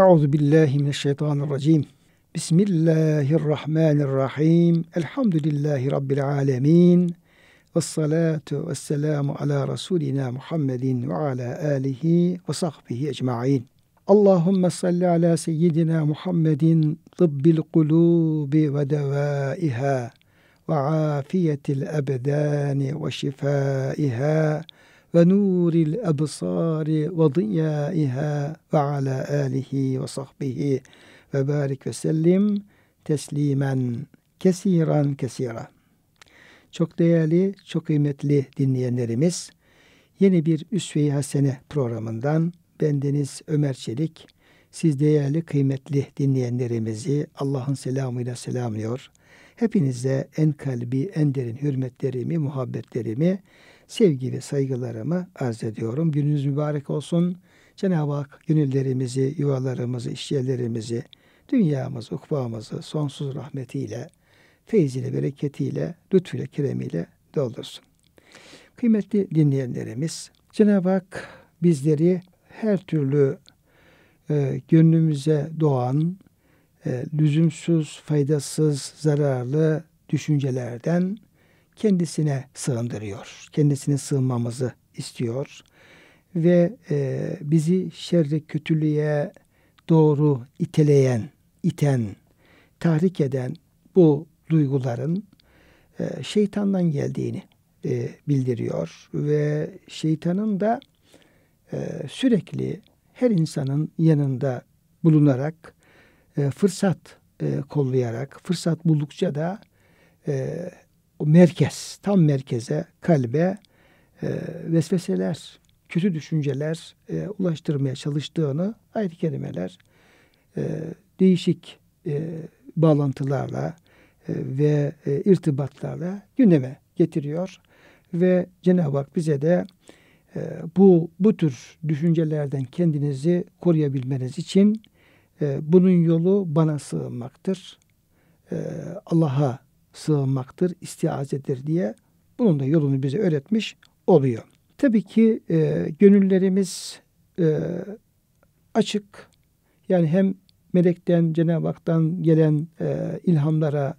أعوذ بالله من الشيطان الرجيم بسم الله الرحمن الرحيم الحمد لله رب العالمين والصلاة والسلام على رسولنا محمد وعلى آله وصحبه أجمعين اللهم صل على سيدنا محمد طب القلوب ودوائها وعافية الأبدان وشفائها ve nuril ebsari ve diyaiha ve ala alihi ve sahbihi ve barik ve sellim teslimen kesiran kesira. Çok değerli, çok kıymetli dinleyenlerimiz, yeni bir Üsve-i Hasene programından bendeniz Ömer Çelik, siz değerli, kıymetli dinleyenlerimizi Allah'ın selamıyla selamlıyor. Hepinize en kalbi, en derin hürmetlerimi, muhabbetlerimi, Sevgili saygılarımı arz ediyorum. Gününüz mübarek olsun. Cenab-ı Hak gönüllerimizi, yuvalarımızı, işyerlerimizi, dünyamızı, ukbağımızı sonsuz rahmetiyle, feyziyle, bereketiyle, lütfuyla, keremiyle doldursun. Kıymetli dinleyenlerimiz, Cenab-ı Hak bizleri her türlü e, gönlümüze doğan, e, lüzumsuz, faydasız, zararlı düşüncelerden kendisine sığındırıyor. Kendisine sığınmamızı istiyor ve e, bizi şerre kötülüğe doğru iteleyen, iten, tahrik eden bu duyguların e, şeytandan geldiğini e, bildiriyor ve şeytanın da e, sürekli her insanın yanında bulunarak e, fırsat e, kollayarak fırsat buldukça da e, o merkez, tam merkeze, kalbe e, vesveseler, kötü düşünceler e, ulaştırmaya çalıştığını ayet-i kerimeler e, değişik e, bağlantılarla e, ve e, irtibatlarla gündeme getiriyor ve Cenab-ı Hak bize de e, bu bu tür düşüncelerden kendinizi koruyabilmeniz için e, bunun yolu bana sığınmaktır. E, Allah'a sığınmaktır, istiazedir diye bunun da yolunu bize öğretmiş oluyor. Tabii ki e, gönüllerimiz e, açık. Yani hem melekten, Cenab-ı Hak'tan gelen e, ilhamlara,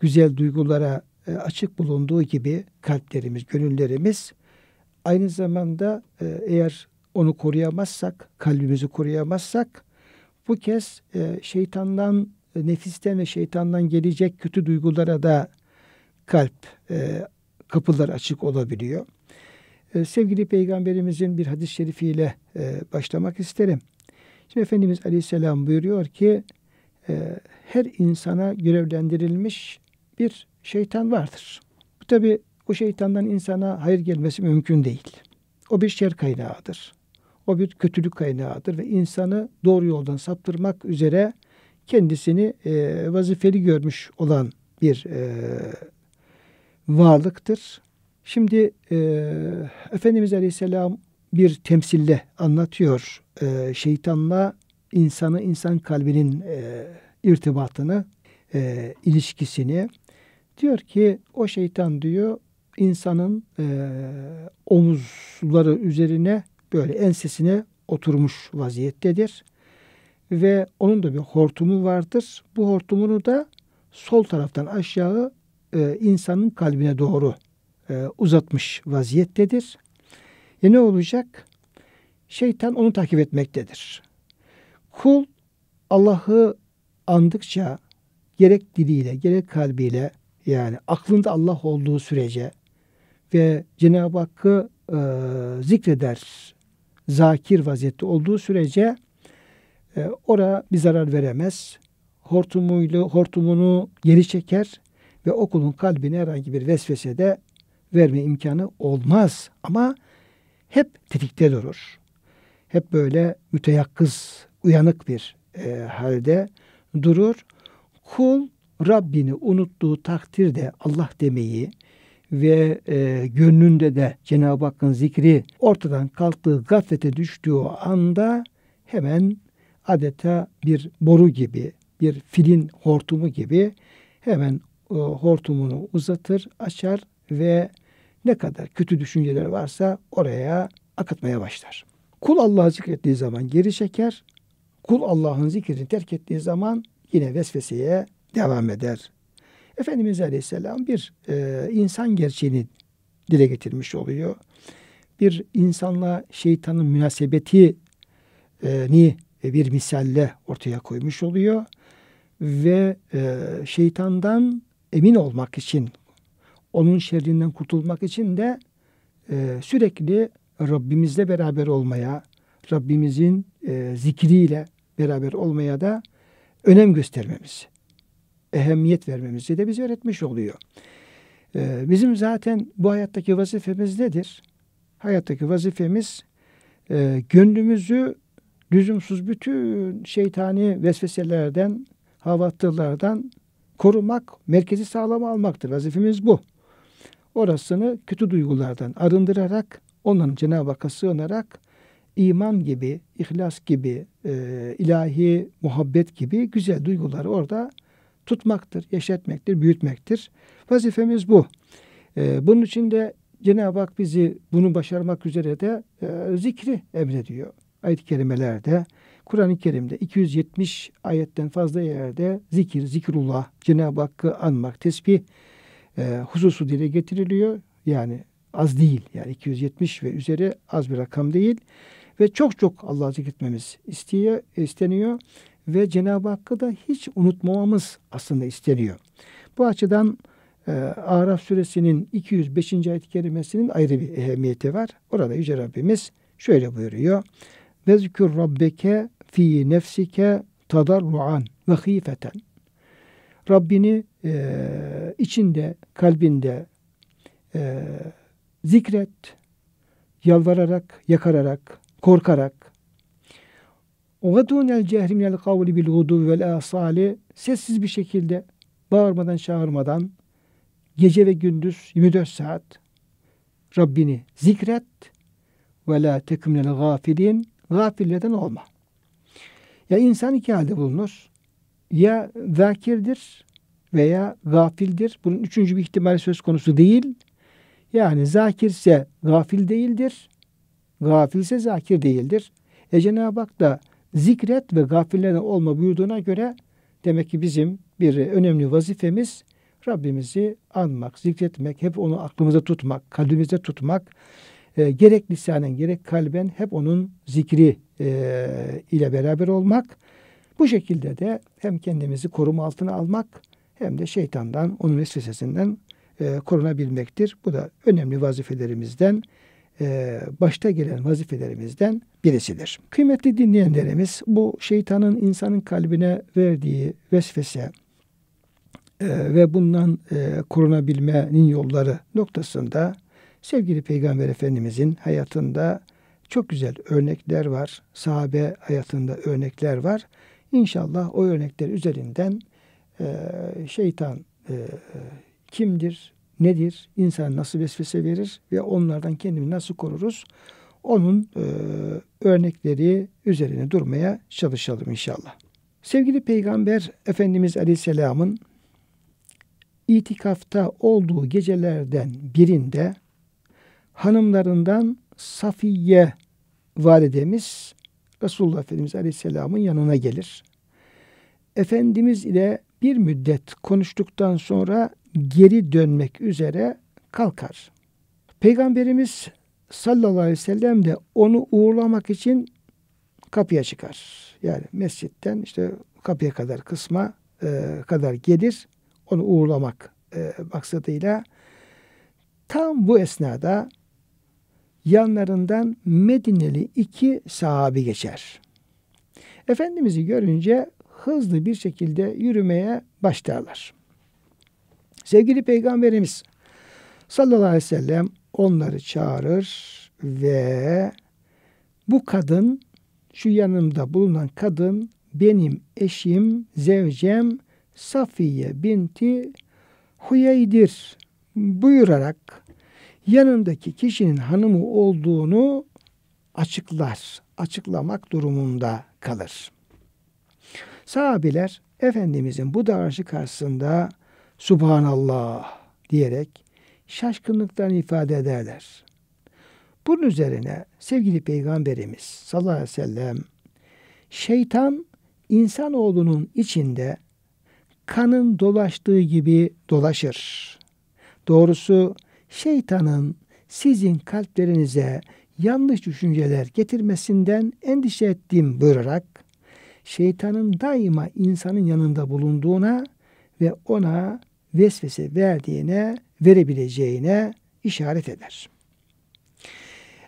güzel duygulara e, açık bulunduğu gibi kalplerimiz, gönüllerimiz aynı zamanda e, eğer onu koruyamazsak, kalbimizi koruyamazsak bu kez e, şeytandan e, nefisten ve şeytandan gelecek kötü duygulara da kalp e, kapılar açık olabiliyor. E, sevgili Peygamberimizin bir hadis-i şerifiyle e, başlamak isterim. Şimdi Efendimiz Aleyhisselam buyuruyor ki e, her insana görevlendirilmiş bir şeytan vardır. Bu tabi o şeytandan insana hayır gelmesi mümkün değil. O bir şer kaynağıdır. O bir kötülük kaynağıdır ve insanı doğru yoldan saptırmak üzere kendisini e, vazifeli görmüş olan bir e, varlıktır. Şimdi e, Efendimiz Aleyhisselam bir temsille anlatıyor e, şeytanla insanı insan kalbinin e, irtibatını, e, ilişkisini. Diyor ki o şeytan diyor insanın e, omuzları üzerine böyle ensesine oturmuş vaziyettedir ve onun da bir hortumu vardır. Bu hortumunu da sol taraftan aşağı e, insanın kalbine doğru e, uzatmış vaziyettedir. E ne olacak? Şeytan onu takip etmektedir. Kul Allah'ı andıkça gerek diliyle gerek kalbiyle yani aklında Allah olduğu sürece ve Cenab-ı Hakk'ı e, zikreder, zakir vaziyette olduğu sürece e, oraya bir zarar veremez. Hortumuyla hortumunu geri çeker ve okulun kalbine herhangi bir vesvese de verme imkanı olmaz. Ama hep tetikte durur. Hep böyle müteyakkız, uyanık bir e, halde durur. Kul Rabbini unuttuğu takdirde Allah demeyi ve e, gönlünde de Cenab-ı Hakk'ın zikri ortadan kalktığı gaflete düştüğü anda hemen adeta bir boru gibi, bir filin hortumu gibi hemen e, hortumunu uzatır, açar ve ne kadar kötü düşünceler varsa oraya akıtmaya başlar. Kul Allah'ı zikrettiği zaman geri çeker. Kul Allah'ın zikrini terk ettiği zaman yine vesveseye devam eder. Efendimiz Aleyhisselam bir e, insan gerçeğini dile getirmiş oluyor. Bir insanla şeytanın münasebeti e, ni e, bir misalle ortaya koymuş oluyor ve e, şeytandan emin olmak için onun şerrinden kurtulmak için de e, sürekli Rabbimizle beraber olmaya, Rabbimizin e, zikriyle beraber olmaya da önem göstermemiz, ehemmiyet vermemizi de bize öğretmiş oluyor. E, bizim zaten bu hayattaki vazifemiz nedir? Hayattaki vazifemiz e, gönlümüzü lüzumsuz bütün şeytani vesveselerden, havattırlardan korumak, merkezi sağlama almaktır. Vazifemiz bu. Orasını kötü duygulardan arındırarak, onun Cenab-ı Hakk'a sığınarak iman gibi, ihlas gibi, e, ilahi muhabbet gibi güzel duyguları orada tutmaktır, yaşatmaktır, büyütmektir. Vazifemiz bu. E, bunun için de Cenab-ı Hak bizi bunu başarmak üzere de e, zikri emrediyor ayet-i kerimelerde Kur'an-ı Kerim'de 270 ayetten fazla yerde zikir, zikrullah, Cenab-ı Hakk'ı anmak, tesbih e, hususu dile getiriliyor. Yani az değil. Yani 270 ve üzeri az bir rakam değil. Ve çok çok Allah'ı zikretmemiz isteye, isteniyor. Ve Cenab-ı Hakk'ı da hiç unutmamamız aslında isteniyor. Bu açıdan e, Araf suresinin 205. ayet-i kerimesinin ayrı bir ehemmiyeti var. Orada Yüce Rabbimiz şöyle buyuruyor. Vezkür rabbeke fi nefsike tadarruan ve hifeten. Rabbini e, içinde, kalbinde e, zikret, yalvararak, yakararak, korkarak. وَدُونَ الْجَهْرِ مِنَ الْقَوْلِ بِالْغُدُوِ asali, Sessiz bir şekilde, bağırmadan, çağırmadan, gece ve gündüz 24 saat Rabbini zikret ve la tekmilel gafilin gafillerden olma. Ya insan iki halde bulunur. Ya zakirdir veya gafildir. Bunun üçüncü bir ihtimali söz konusu değil. Yani zakirse gafil değildir. Gafilse zakir değildir. E Cenab-ı Hak da zikret ve gafillerden olma buyurduğuna göre demek ki bizim bir önemli vazifemiz Rabbimizi anmak, zikretmek, hep onu aklımıza tutmak, kalbimizde tutmak, e, gerek lisanen gerek kalben hep onun zikri e, ile beraber olmak. Bu şekilde de hem kendimizi koruma altına almak hem de şeytandan, onun vesvesesinden e, korunabilmektir. Bu da önemli vazifelerimizden, e, başta gelen vazifelerimizden birisidir. Kıymetli dinleyenlerimiz bu şeytanın insanın kalbine verdiği vesvese e, ve bundan e, korunabilmenin yolları noktasında Sevgili Peygamber Efendimizin hayatında çok güzel örnekler var. Sahabe hayatında örnekler var. İnşallah o örnekler üzerinden e, şeytan e, kimdir, nedir, insan nasıl vesvese verir ve onlardan kendimi nasıl koruruz? Onun e, örnekleri üzerine durmaya çalışalım inşallah. Sevgili Peygamber Efendimiz Aleyhisselam'ın itikafta olduğu gecelerden birinde hanımlarından Safiye validemiz Resulullah Efendimiz Aleyhisselam'ın yanına gelir. Efendimiz ile bir müddet konuştuktan sonra geri dönmek üzere kalkar. Peygamberimiz sallallahu aleyhi ve sellem de onu uğurlamak için kapıya çıkar. Yani mescitten işte kapıya kadar kısma e, kadar gelir. Onu uğurlamak e, maksadıyla tam bu esnada yanlarından Medineli iki sahabi geçer. Efendimiz'i görünce hızlı bir şekilde yürümeye başlarlar. Sevgili Peygamberimiz sallallahu aleyhi ve sellem onları çağırır ve bu kadın şu yanımda bulunan kadın benim eşim, zevcem Safiye binti Huyeydir buyurarak yanındaki kişinin hanımı olduğunu açıklar, açıklamak durumunda kalır. Sahabiler Efendimizin bu davranışı karşısında Subhanallah diyerek şaşkınlıktan ifade ederler. Bunun üzerine sevgili Peygamberimiz sallallahu aleyhi ve sellem şeytan insanoğlunun içinde kanın dolaştığı gibi dolaşır. Doğrusu şeytanın sizin kalplerinize yanlış düşünceler getirmesinden endişe ettim buyurarak şeytanın daima insanın yanında bulunduğuna ve ona vesvese verdiğine, verebileceğine işaret eder.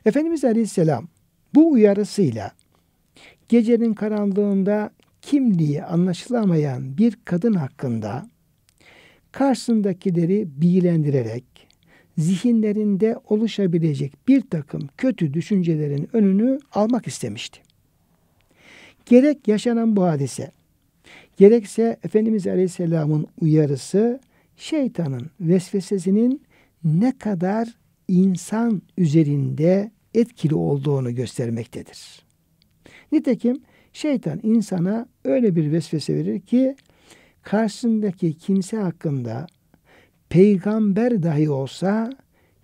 Efendimiz Aleyhisselam bu uyarısıyla gecenin karanlığında kimliği anlaşılamayan bir kadın hakkında karşısındakileri bilgilendirerek zihinlerinde oluşabilecek bir takım kötü düşüncelerin önünü almak istemişti. Gerek yaşanan bu hadise, gerekse Efendimiz Aleyhisselam'ın uyarısı, şeytanın vesvesesinin ne kadar insan üzerinde etkili olduğunu göstermektedir. Nitekim şeytan insana öyle bir vesvese verir ki karşısındaki kimse hakkında peygamber dahi olsa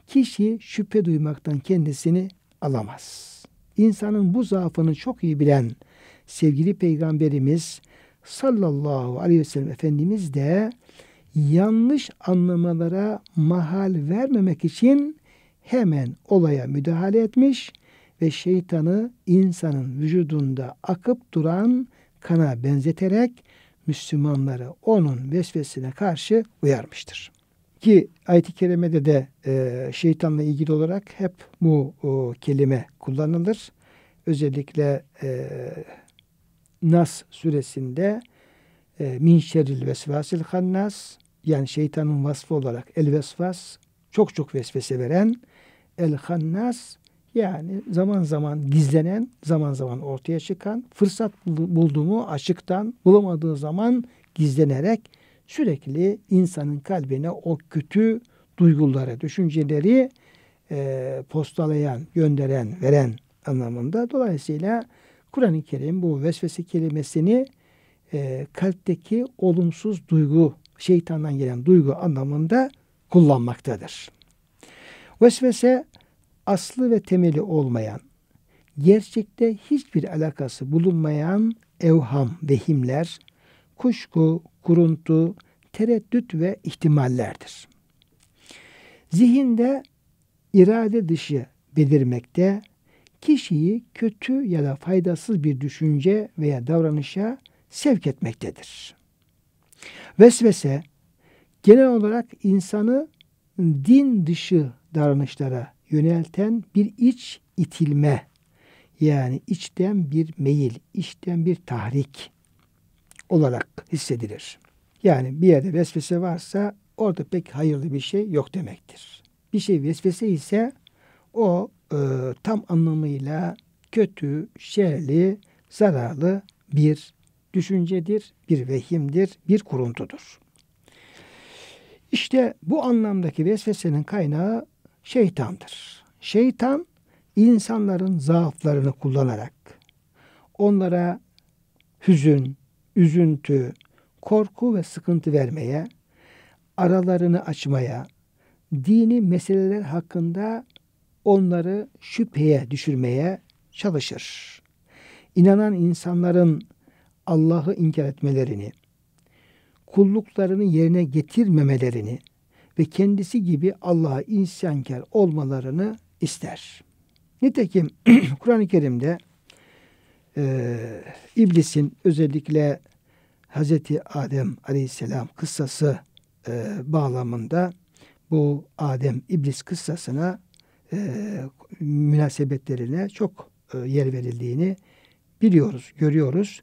kişi şüphe duymaktan kendisini alamaz. İnsanın bu zaafını çok iyi bilen sevgili peygamberimiz sallallahu aleyhi ve sellem Efendimiz de yanlış anlamalara mahal vermemek için hemen olaya müdahale etmiş ve şeytanı insanın vücudunda akıp duran kana benzeterek Müslümanları onun vesvesine karşı uyarmıştır. Ki ayet-i kerimede de e, şeytanla ilgili olarak hep bu o, kelime kullanılır. Özellikle e, Nas suresinde e, min şerril vesvasil hannas yani şeytanın vasfı olarak el vesvas çok çok vesvese veren el hannas yani zaman zaman gizlenen, zaman zaman ortaya çıkan, fırsat buldu mu açıktan, bulamadığı zaman gizlenerek sürekli insanın kalbine o kötü duyguları, düşünceleri e, postalayan, gönderen, veren anlamında. Dolayısıyla Kur'an-ı Kerim bu vesvese kelimesini e, kalpteki olumsuz duygu, şeytandan gelen duygu anlamında kullanmaktadır. Vesvese aslı ve temeli olmayan, gerçekte hiçbir alakası bulunmayan evham, vehimler, kuşku, kuruntu, tereddüt ve ihtimallerdir. Zihinde irade dışı belirmekte, kişiyi kötü ya da faydasız bir düşünce veya davranışa sevk etmektedir. Vesvese genel olarak insanı din dışı davranışlara yönelten bir iç itilme yani içten bir meyil, içten bir tahrik, olarak hissedilir. Yani bir yerde vesvese varsa orada pek hayırlı bir şey yok demektir. Bir şey vesvese ise o e, tam anlamıyla kötü, şerli, zararlı bir düşüncedir, bir vehimdir, bir kuruntudur. İşte bu anlamdaki vesvesenin kaynağı şeytandır. Şeytan insanların zaaflarını kullanarak onlara hüzün, üzüntü, korku ve sıkıntı vermeye, aralarını açmaya, dini meseleler hakkında onları şüpheye düşürmeye çalışır. İnanan insanların Allah'ı inkar etmelerini, kulluklarını yerine getirmemelerini ve kendisi gibi Allah'a isyankar olmalarını ister. Nitekim Kur'an-ı Kerim'de e, iblisin özellikle Hazreti Adem aleyhisselam kıssası e, bağlamında bu Adem İblis kıssasına e, münasebetlerine çok e, yer verildiğini biliyoruz, görüyoruz.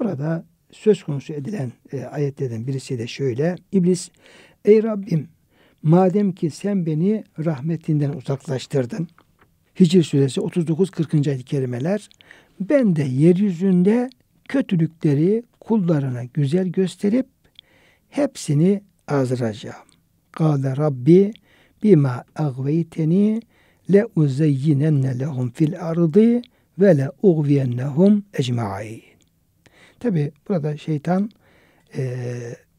Orada söz konusu edilen e, ayetlerden birisi de şöyle. İblis, ey Rabbim madem ki sen beni rahmetinden uzaklaştırdın. Hicr suresi 39-40. ayet kelimeler ben de yeryüzünde kötülükleri kullarına güzel gösterip hepsini azdıracağım. Kâle Rabbi bima agveyteni le uzeyyinenne lehum fil ardı ve le ugviyennehum ecma'in. Tabi burada şeytan e,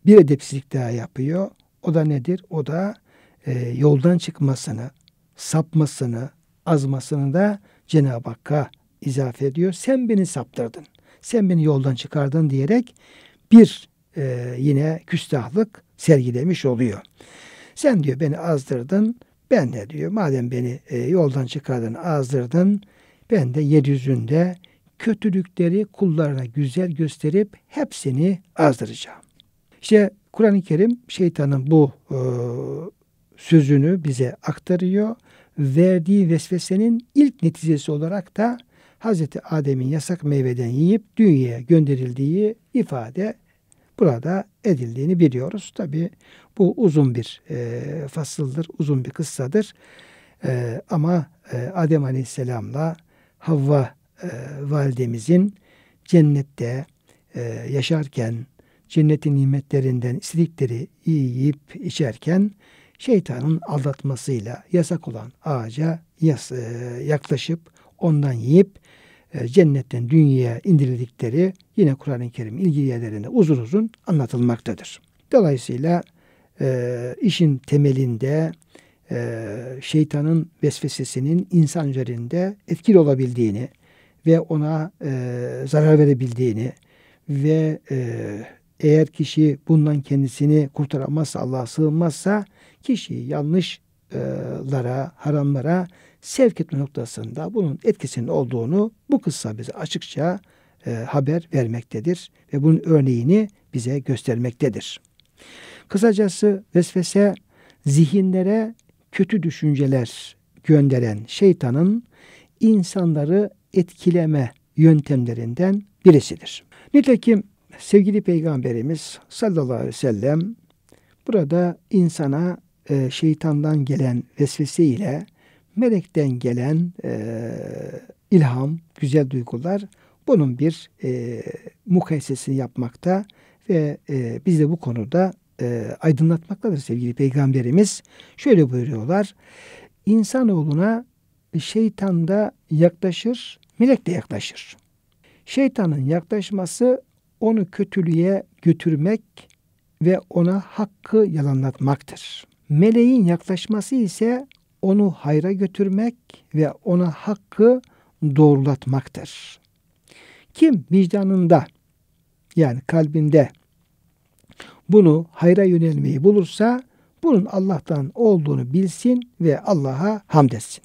bir edepsizlik daha yapıyor. O da nedir? O da e, yoldan çıkmasını, sapmasını, azmasını da Cenab-ı Hakk'a izafe ediyor. Sen beni saptırdın. Sen beni yoldan çıkardın diyerek bir e, yine küstahlık sergilemiş oluyor. Sen diyor beni azdırdın. Ben de diyor madem beni e, yoldan çıkardın, azdırdın. Ben de yeryüzünde kötülükleri kullarına güzel gösterip hepsini azdıracağım. İşte Kur'an-ı Kerim şeytanın bu e, sözünü bize aktarıyor. Verdiği vesvesenin ilk neticesi olarak da Hazreti Adem'in yasak meyveden yiyip dünyaya gönderildiği ifade burada edildiğini biliyoruz. Tabi bu uzun bir e, fasıldır, uzun bir kıssadır. E, ama e, Adem Aleyhisselam'la Havva e, validemizin cennette e, yaşarken, cennetin nimetlerinden istedikleri yiyip içerken şeytanın aldatmasıyla yasak olan ağaca e, yaklaşıp ondan yiyip e, cennetten dünyaya indirildikleri yine Kur'an-ı Kerim ilgili yerlerinde uzun uzun anlatılmaktadır. Dolayısıyla e, işin temelinde e, şeytanın vesvesesinin insan üzerinde etkili olabildiğini ve ona zarar verebildiğini ve eğer kişi bundan kendisini kurtaramazsa, Allah'a sığınmazsa kişi yanlışlara, haramlara sevk etme noktasında bunun etkisinin olduğunu bu kıssa bize açıkça e, haber vermektedir ve bunun örneğini bize göstermektedir. Kısacası vesvese zihinlere kötü düşünceler gönderen şeytanın insanları etkileme yöntemlerinden birisidir. Nitekim sevgili peygamberimiz sallallahu aleyhi ve sellem burada insana e, şeytandan gelen vesvese ile melekten gelen e, ilham, güzel duygular bunun bir e, mukayesesini yapmakta ve e, biz de bu konuda e, aydınlatmaktadır sevgili peygamberimiz. Şöyle buyuruyorlar. İnsanoğluna şeytan da yaklaşır, melek de yaklaşır. Şeytanın yaklaşması onu kötülüğe götürmek ve ona hakkı yalanlatmaktır. Meleğin yaklaşması ise onu hayra götürmek ve ona hakkı doğrulatmaktır. Kim vicdanında yani kalbinde bunu hayra yönelmeyi bulursa bunun Allah'tan olduğunu bilsin ve Allah'a hamd etsin.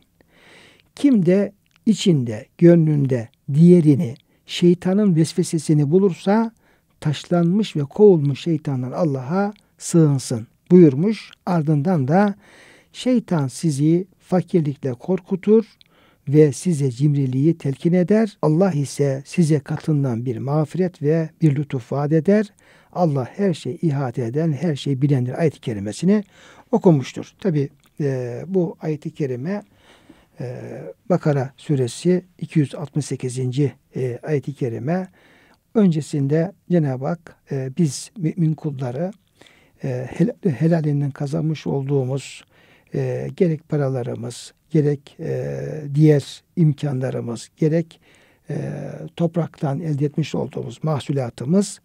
Kim de içinde, gönlünde diğerini, şeytanın vesvesesini bulursa taşlanmış ve kovulmuş şeytandan Allah'a sığınsın buyurmuş. Ardından da Şeytan sizi fakirlikle korkutur ve size cimriliği telkin eder. Allah ise size katından bir mağfiret ve bir lütuf vaat eder. Allah her şeyi ihate eden, her şeyi bilendir ayet-i kerimesini okumuştur. Tabi e, bu ayet-i kerime e, Bakara suresi 268. E, ayet-i kerime öncesinde Cenab-ı Hak e, biz mümin kulları e, helalinden kazanmış olduğumuz e, gerek paralarımız, gerek e, diğer imkanlarımız, gerek e, topraktan elde etmiş olduğumuz mahsulatımız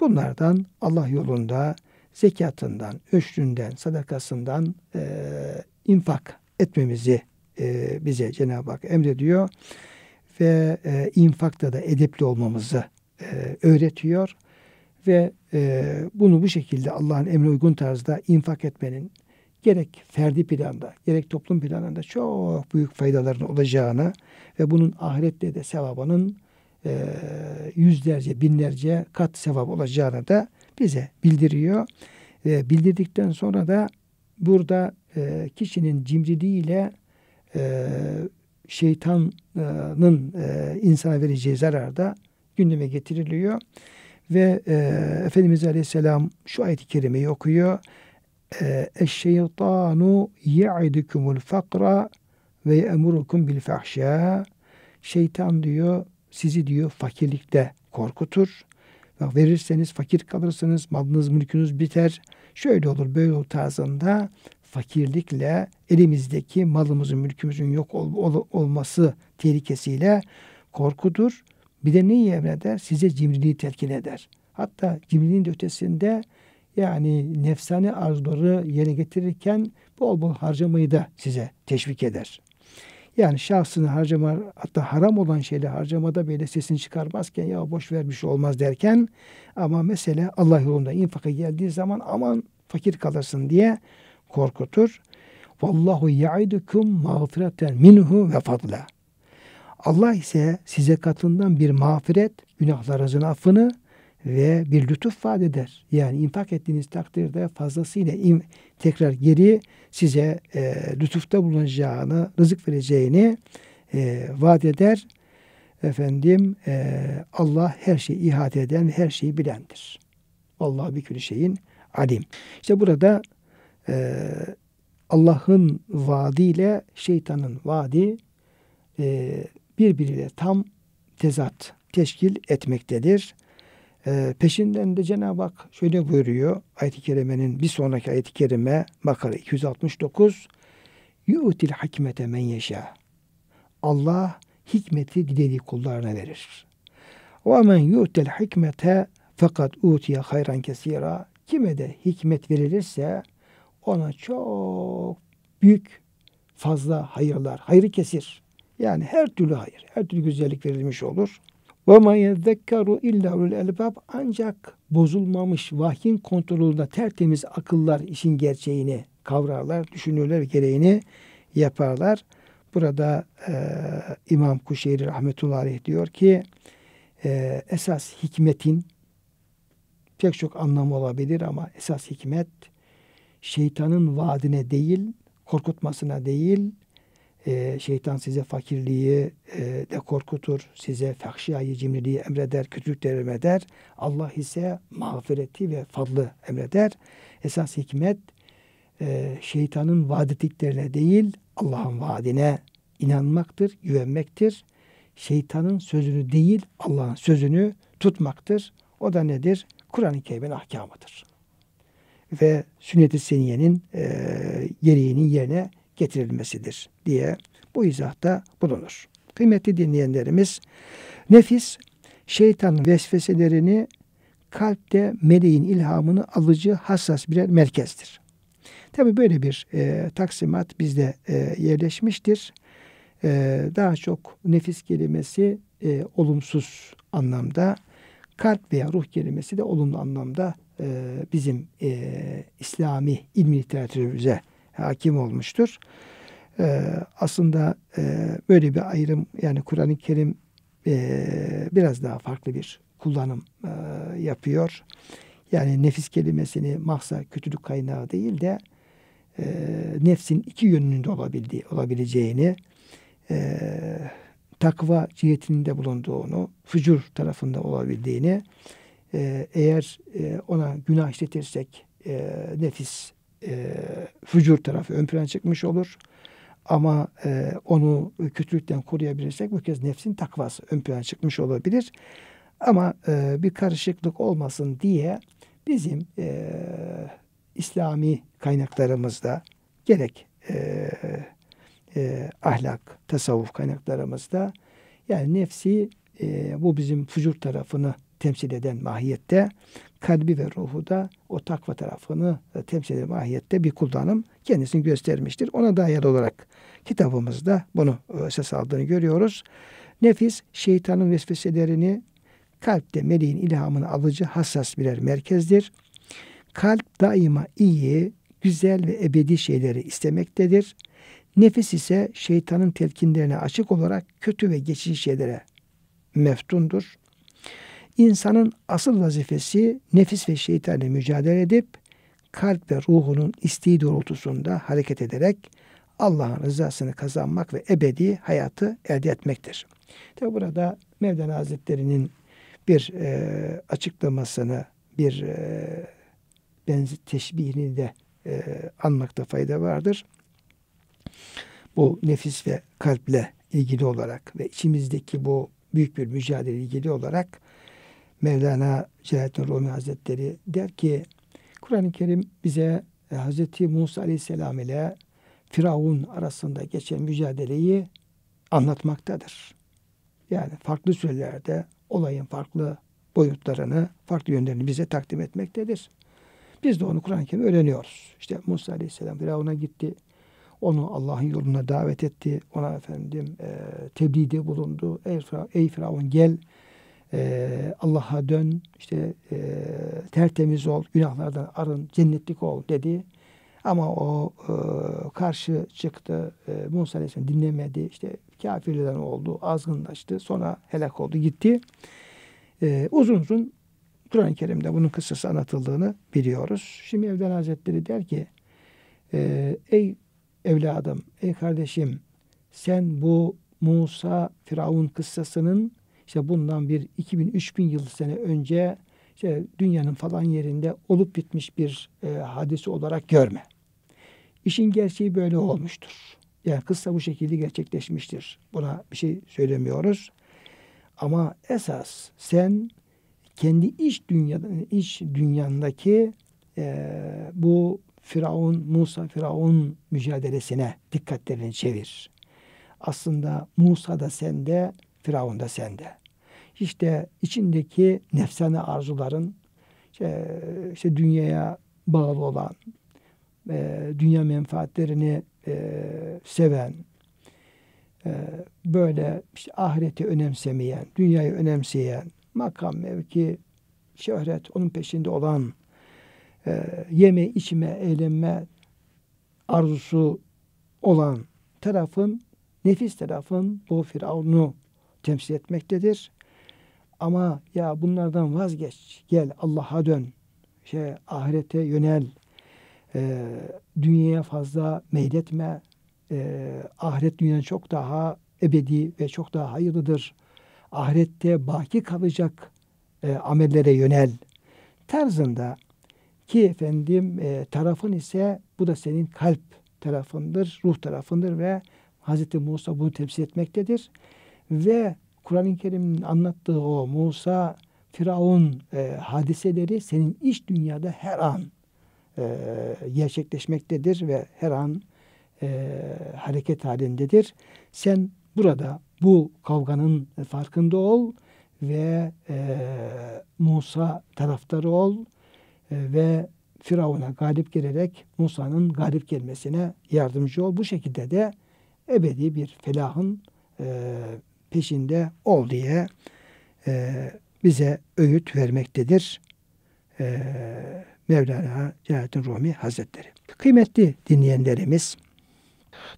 bunlardan Allah yolunda zekatından, öşründen, sadakasından e, infak etmemizi e, bize Cenab-ı Hak emrediyor ve e, infakta da edepli olmamızı e, öğretiyor ve e, bunu bu şekilde Allah'ın emri uygun tarzda infak etmenin gerek ferdi planda gerek toplum planında çok büyük faydaların olacağını ve bunun ahirette de sevabının e, yüzlerce binlerce kat sevap olacağını da bize bildiriyor. E, bildirdikten sonra da burada e, kişinin cimriliğiyle e, şeytanın e, insana vereceği zarar da gündeme getiriliyor. Ve e, Efendimiz Aleyhisselam şu ayet-i kerimeyi okuyor. Ee, Eşşeytanu ye'idikumul fakra ve ye'murukum bil fahşâ. Şeytan diyor sizi diyor fakirlikte korkutur. Bak verirseniz fakir kalırsınız, malınız mülkünüz biter. Şöyle olur böyle olur tarzında fakirlikle elimizdeki malımızın mülkümüzün yok ol, ol, olması tehlikesiyle korkudur. Bir de neyi emreder? Size cimriliği telkin eder. Hatta cimriliğin de ötesinde yani nefsani arzuları yerine getirirken bol bol harcamayı da size teşvik eder. Yani şahsını harcama hatta haram olan şeyle harcamada böyle sesini çıkarmazken ya boş vermiş şey olmaz derken ama mesela Allah yolunda infaka geldiği zaman aman fakir kalırsın diye korkutur. Vallahu ya'idukum mağfireten minhu ve fadla. Allah ise size katından bir mağfiret, günahlarınızın affını ve bir lütuf vaat eder. Yani infak ettiğiniz takdirde fazlasıyla im, tekrar geri size e, lütufta bulunacağını, rızık vereceğini e, vaat eder. Efendim e, Allah her şeyi ihate eden, ve her şeyi bilendir. Allah bir külü şeyin alim. İşte burada e, Allah'ın vaadiyle şeytanın vaadi e, birbiriyle tam tezat teşkil etmektedir. E, peşinden de Cenab-ı Hak şöyle buyuruyor. Ayet-i Kerime'nin bir sonraki ayet-i kerime Bakara 269 Yu'til hikmete men yeşâ. Allah hikmeti dilediği kullarına verir. Ve men yu'til hikmete fakat utiye hayran kesira. Kime de hikmet verilirse ona çok büyük fazla hayırlar, hayrı kesir. Yani her türlü hayır, her türlü güzellik verilmiş olur. Ve ma yezekkeru illa elbab ancak bozulmamış vahyin kontrolünde tertemiz akıllar işin gerçeğini kavrarlar, düşünürler, gereğini yaparlar. Burada e, İmam Kuşeyri rahmetullahi diyor ki e, esas hikmetin pek çok anlamı olabilir ama esas hikmet şeytanın vaadine değil, korkutmasına değil, e, şeytan size fakirliği e, de korkutur. Size fahşiyayı, cimriliği emreder, kötülük kötülükleri eder. Allah ise mağfireti ve fadlı emreder. Esas hikmet e, şeytanın vaad ettiklerine değil Allah'ın vaadine inanmaktır, güvenmektir. Şeytanın sözünü değil Allah'ın sözünü tutmaktır. O da nedir? Kur'an-ı Kerim'in ahkamıdır. Ve sünnet-i seniyenin gereğinin yerine getirilmesidir diye bu izahta bulunur. Kıymetli dinleyenlerimiz nefis şeytanın vesveselerini kalpte meleğin ilhamını alıcı hassas birer merkezdir. Tabi böyle bir e, taksimat bizde e, yerleşmiştir. E, daha çok nefis kelimesi e, olumsuz anlamda, kalp veya ruh kelimesi de olumlu anlamda e, bizim e, İslami ilmi literatürümüze hakim olmuştur. E, aslında e, böyle bir ayrım yani Kur'an-ı Kerim e, biraz daha farklı bir kullanım e, yapıyor. Yani nefis kelimesini mahsa kötülük kaynağı değil de e, nefsin iki yönünde olabildiği, olabileceğini, e, takva cihetinde bulunduğunu, fücur tarafında olabildiğini, e, eğer e, ona günah işletirsek e, nefis e, fücur tarafı ön plana çıkmış olur. Ama e, onu kötülükten koruyabilirsek bu kez nefsin takvası ön plana çıkmış olabilir. Ama e, bir karışıklık olmasın diye bizim e, İslami kaynaklarımızda gerek e, e, ahlak, tasavvuf kaynaklarımızda yani nefsi e, bu bizim fucur tarafını temsil eden mahiyette kalbi ve ruhu da o takva tarafını e, temsil eden mahiyette bir kullanım kendisini göstermiştir. Ona dair olarak kitabımızda bunu e, ses aldığını görüyoruz. Nefis şeytanın vesveselerini kalpte meleğin ilhamını alıcı hassas birer merkezdir. Kalp daima iyi, güzel ve ebedi şeyleri istemektedir. Nefis ise şeytanın telkinlerine açık olarak kötü ve geçici şeylere meftundur. İnsanın asıl vazifesi nefis ve şeytanla mücadele edip kalp ve ruhunun isteği doğrultusunda hareket ederek Allah'ın rızasını kazanmak ve ebedi hayatı elde etmektir. Tabi burada Mevlana Hazretleri'nin bir e, açıklamasını, bir e, benzi teşbihini de e, anmakta fayda vardır. Bu nefis ve kalple ilgili olarak ve içimizdeki bu büyük bir mücadele ilgili olarak Mevlana Celaleddin Rumi Hazretleri der ki Kur'an-ı Kerim bize e, Hazreti Musa Aleyhisselam ile Firavun arasında geçen mücadeleyi anlatmaktadır. Yani farklı sürelerde olayın farklı boyutlarını, farklı yönlerini bize takdim etmektedir. Biz de onu Kur'an-ı Kerim öğreniyoruz. İşte Musa Aleyhisselam Firavun'a gitti. Onu Allah'ın yoluna davet etti. Ona efendim e, tebliğde bulundu. Ey, Fira, ey Firavun gel e, Allah'a dön, işte e, tertemiz ol, günahlardan arın, cennetlik ol dedi. Ama o e, karşı çıktı. E, Musa Aleyhisselam dinlemedi. işte kafirlerden oldu, azgınlaştı. Sonra helak oldu, gitti. E, uzun uzun Kur'an-ı Kerim'de bunun kıssası anlatıldığını biliyoruz. Şimdi Evden Hazretleri der ki, e, ey evladım, ey kardeşim, sen bu Musa Firavun kıssasının işte bundan bir 2000-3000 yıl sene önce işte dünyanın falan yerinde olup bitmiş bir e, hadise olarak görme. İşin gerçeği böyle olmuştur. Yani kısa bu şekilde gerçekleşmiştir. Buna bir şey söylemiyoruz. Ama esas sen kendi iç dünyada, iç dünyandaki e, bu Firavun, Musa Firavun mücadelesine dikkatlerini çevir. Aslında Musa da sende Firavun da sende. İşte içindeki nefsane arzuların işte, işte dünyaya bağlı olan, e, dünya menfaatlerini e, seven, e, böyle işte ahireti önemsemeyen, dünyayı önemseyen, makam, mevki, şöhret onun peşinde olan, e, yeme, içme, eğlenme arzusu olan tarafın, nefis tarafın bu Firavun'u temsil etmektedir. Ama ya bunlardan vazgeç, gel Allah'a dön, şey ahirete yönel, e, dünyaya fazla meyletme, e, ahiret dünya çok daha ebedi ve çok daha hayırlıdır. Ahirette baki kalacak e, amellere yönel tarzında ki efendim e, tarafın ise bu da senin kalp tarafındır, ruh tarafındır ve Hazreti Musa bunu temsil etmektedir. Ve Kur'an-ı Kerim'in anlattığı o Musa, Firavun e, hadiseleri senin iç dünyada her an e, gerçekleşmektedir ve her an e, hareket halindedir. Sen burada bu kavganın farkında ol ve e, Musa taraftarı ol e, ve Firavun'a galip gelerek Musa'nın galip gelmesine yardımcı ol. Bu şekilde de ebedi bir felahın e, peşinde ol diye e, bize öğüt vermektedir. E, Mevlana cennetin Rumi Hazretleri. Kıymetli dinleyenlerimiz,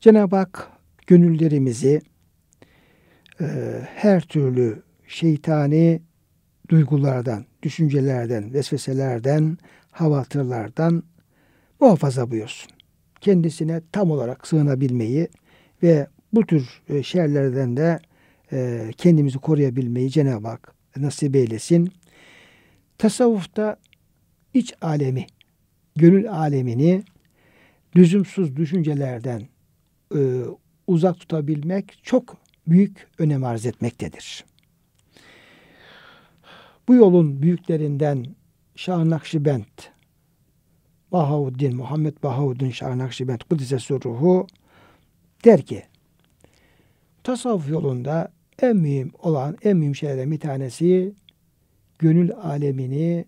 Cenab-ı Hak gönüllerimizi e, her türlü şeytani duygulardan, düşüncelerden, vesveselerden, havatırlardan muhafaza buyursun. Kendisine tam olarak sığınabilmeyi ve bu tür e, şeylerden de e, kendimizi koruyabilmeyi Cenab-ı Hak nasip eylesin. Tasavvufta iç alemi, gönül alemini lüzumsuz düşüncelerden e, uzak tutabilmek çok büyük önem arz etmektedir. Bu yolun büyüklerinden Şah Nakşibend, Bahauddin, Muhammed Bahauddin Şah Nakşibend Kudüs'e ruhu der ki, tasavvuf yolunda en mühim olan, en mühim şeylerden bir tanesi gönül alemini